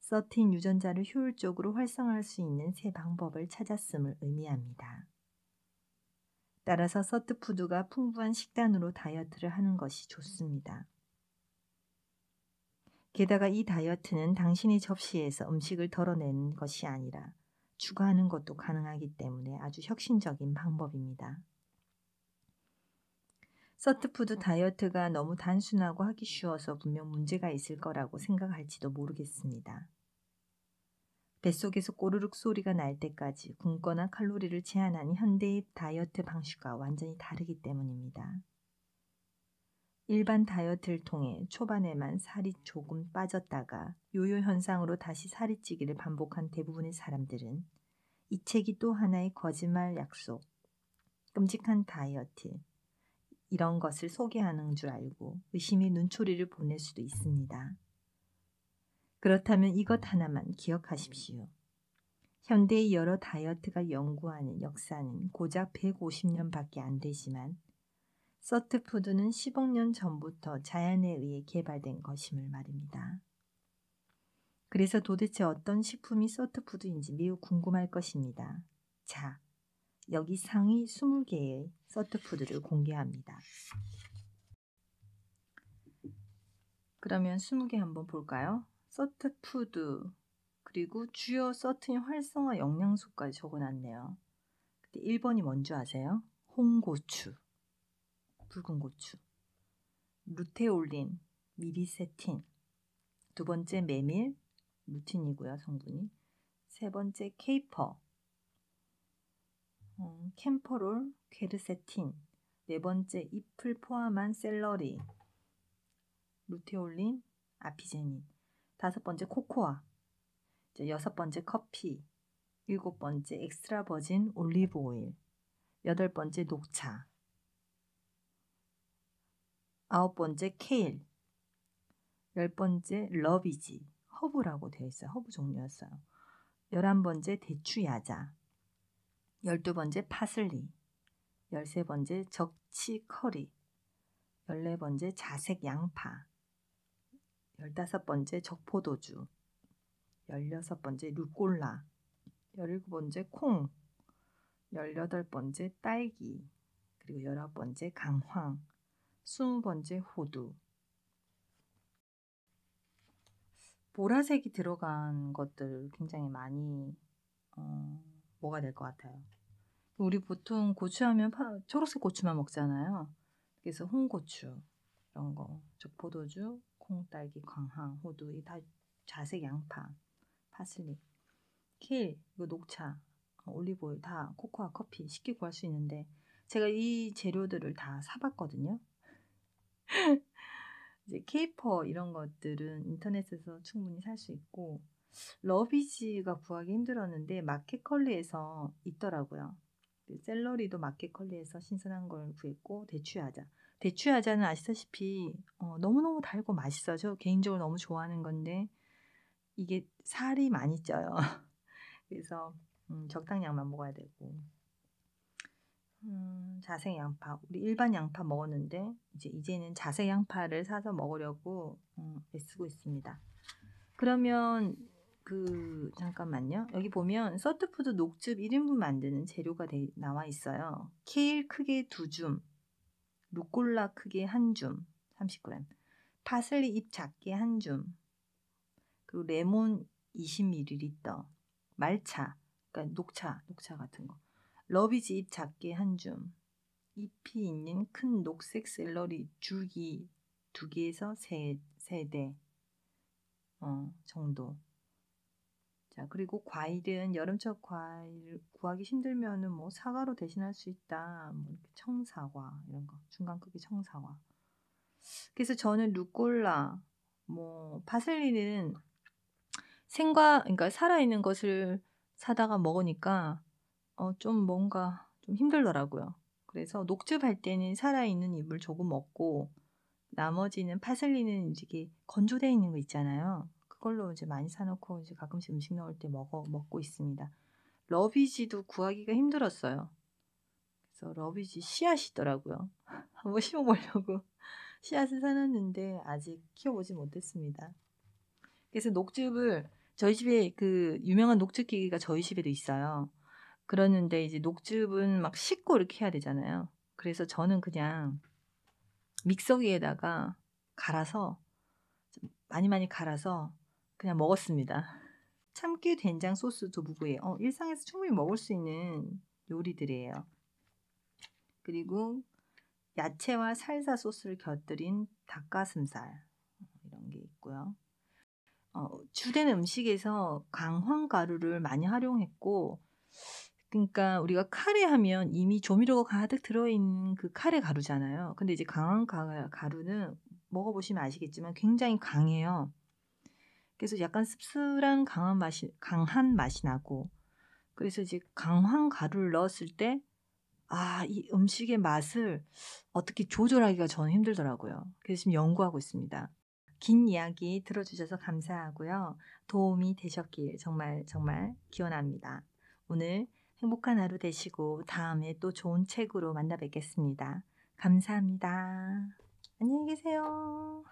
서트인 유전자를 효율적으로 활성화할 수 있는 새 방법을 찾았음을 의미합니다. 따라서 서트푸드가 풍부한 식단으로 다이어트를 하는 것이 좋습니다. 게다가 이 다이어트는 당신이 접시에서 음식을 덜어내는 것이 아니라 추가하는 것도 가능하기 때문에 아주 혁신적인 방법입니다. 서트푸드 다이어트가 너무 단순하고 하기 쉬워서 분명 문제가 있을 거라고 생각할지도 모르겠습니다. 뱃속에서 꼬르륵 소리가 날 때까지 굶거나 칼로리를 제한하는 현대의 다이어트 방식과 완전히 다르기 때문입니다. 일반 다이어트를 통해 초반에만 살이 조금 빠졌다가 요요 현상으로 다시 살이 찌기를 반복한 대부분의 사람들은 이 책이 또 하나의 거짓말 약속, 끔찍한 다이어트, 이런 것을 소개하는 줄 알고 의심의 눈초리를 보낼 수도 있습니다. 그렇다면 이것 하나만 기억하십시오. 현대의 여러 다이어트가 연구하는 역사는 고작 150년밖에 안 되지만 서트푸드는 10억 년 전부터 자연에 의해 개발된 것임을 말입니다. 그래서 도대체 어떤 식품이 서트푸드인지 매우 궁금할 것입니다. 자, 여기 상위 20개의 서트푸드를 공개합니다. 그러면 20개 한번 볼까요? 서트푸드 그리고 주요 서트인 활성화 영양소까지 적어놨네요. 근데 1번이 뭔지 아세요? 홍고추. 붉은 고추, 루테올린, 미리세틴, 두 번째 메밀, 루틴이고요, 성분이. 세 번째 케이퍼, 음, 캠퍼롤, 게르세틴, 네 번째 잎을 포함한 샐러리, 루테올린, 아피제닌, 다섯 번째 코코아, 여섯 번째 커피, 일곱 번째 엑스트라 버진 올리브 오일, 여덟 번째 녹차, 아홉 번째 케일, 열 번째 러비지, 허브라고 되어 있어요. 허브 종류였어요. 열한 번째 대추야자, 열두 번째 파슬리, 열세 번째 적치 커리, 열네 번째 자색 양파, 열다섯 번째 적포도주, 열여섯 번째 루꼴라, 열일곱 번째 콩, 열여덟 번째 딸기, 그리고 열아홉 번째 강황, 스무 번째 호두 보라색이 들어간 것들 굉장히 많이 어, 뭐가 될 것 같아요. 우리 보통 고추하면 초록색 고추만 먹잖아요. 그래서 홍고추 이런 거, 즉 포도주, 콩딸기, 광황, 호두 이 다 자색 양파, 파슬리, 킬, 이거 녹차, 올리브오일 다 코코아 커피 쉽게 구할 수 있는데 제가 이 재료들을 다 사봤거든요. 이제 케이퍼 이런 것들은 인터넷에서 충분히 살 수 있고 러비지가 구하기 힘들었는데 마켓컬리에서 있더라고요. 셀러리도 그 마켓컬리에서 신선한 걸 구했고 대추야자. 대추야자는 아시다시피 어, 너무너무 달고 맛있어요. 저 개인적으로 너무 좋아하는 건데 이게 살이 많이 쪄요. 그래서 음, 적당량만 먹어야 되고 음. 자색 양파. 우리 일반 양파 먹었는데 이제 이제는 자색 양파를 사서 먹으려고 음, 애쓰고 예, 있습니다. 그러면 그 잠깐만요. 여기 보면 서트푸드 녹즙 1인분 만드는 재료가 되, 나와 있어요. 케일 크게 2줌, 루꼴라 크게 1줌, 30g, 파슬리 잎 작게 1줌, 그리고 레몬 20ml, 말차, 그러니까 녹차, 녹차 같은 거. 러비지 잎 작게 한 줌, 잎이 있는 큰 녹색 샐러리 줄기 두 개에서 세, 세 대, 어, 정도. 자, 그리고 과일은 여름철 과일 구하기 힘들면은 뭐 사과로 대신할 수 있다. 뭐 이렇게 청사과, 이런 거. 중간 크기 청사과. 그래서 저는 루꼴라, 뭐, 파슬리는 생과, 그러니까 살아있는 것을 사다가 먹으니까 어, 좀 뭔가 좀 힘들더라고요. 그래서 녹즙할 때는 살아있는 잎을 조금 먹고 나머지는 파슬리는 이게 건조되어 있는 거 있잖아요. 그걸로 이제 많이 사놓고 이제 가끔씩 음식 넣을 때 먹어 먹고 있습니다. 러비지도 구하기가 힘들었어요. 그래서 러비지 씨앗이더라고요. 한번 심어보려고 씨앗을 사놨는데 아직 키워보지 못했습니다. 그래서 녹즙을 저희 집에 그 유명한 녹즙기가 계 저희 집에도 있어요. 그러는데 이제 녹즙은 막 씻고 이렇게 해야 되잖아요. 그래서 저는 그냥 믹서기에다가 갈아서 많이 많이 갈아서 그냥 먹었습니다. 참깨 된장 소스도 무구예요. 어, 일상에서 충분히 먹을 수 있는 요리들이에요. 그리고 야채와 살사 소스를 곁들인 닭가슴살 이런 게 있고요. 어, 주된 음식에서 강황 가루를 많이 활용했고 그러니까 우리가 카레 하면 이미 조미료가 가득 들어있는 그 카레 가루잖아요. 근데 이제 강한 가루는 먹어보시면 아시겠지만 굉장히 강해요. 그래서 약간 씁쓸한 강한 맛이 강한 맛이 나고 그래서 이제 강한 가루를 넣었을 때 아, 이 음식의 맛을 어떻게 조절하기가 저는 힘들더라고요. 그래서 지금 연구하고 있습니다. 긴 이야기 들어주셔서 감사하고요. 도움이 되셨길 정말 정말 기원합니다. 오늘 행복한 하루 되시고 다음에 또 좋은 책으로 만나 뵙겠습니다. 감사합니다. 안녕히 계세요.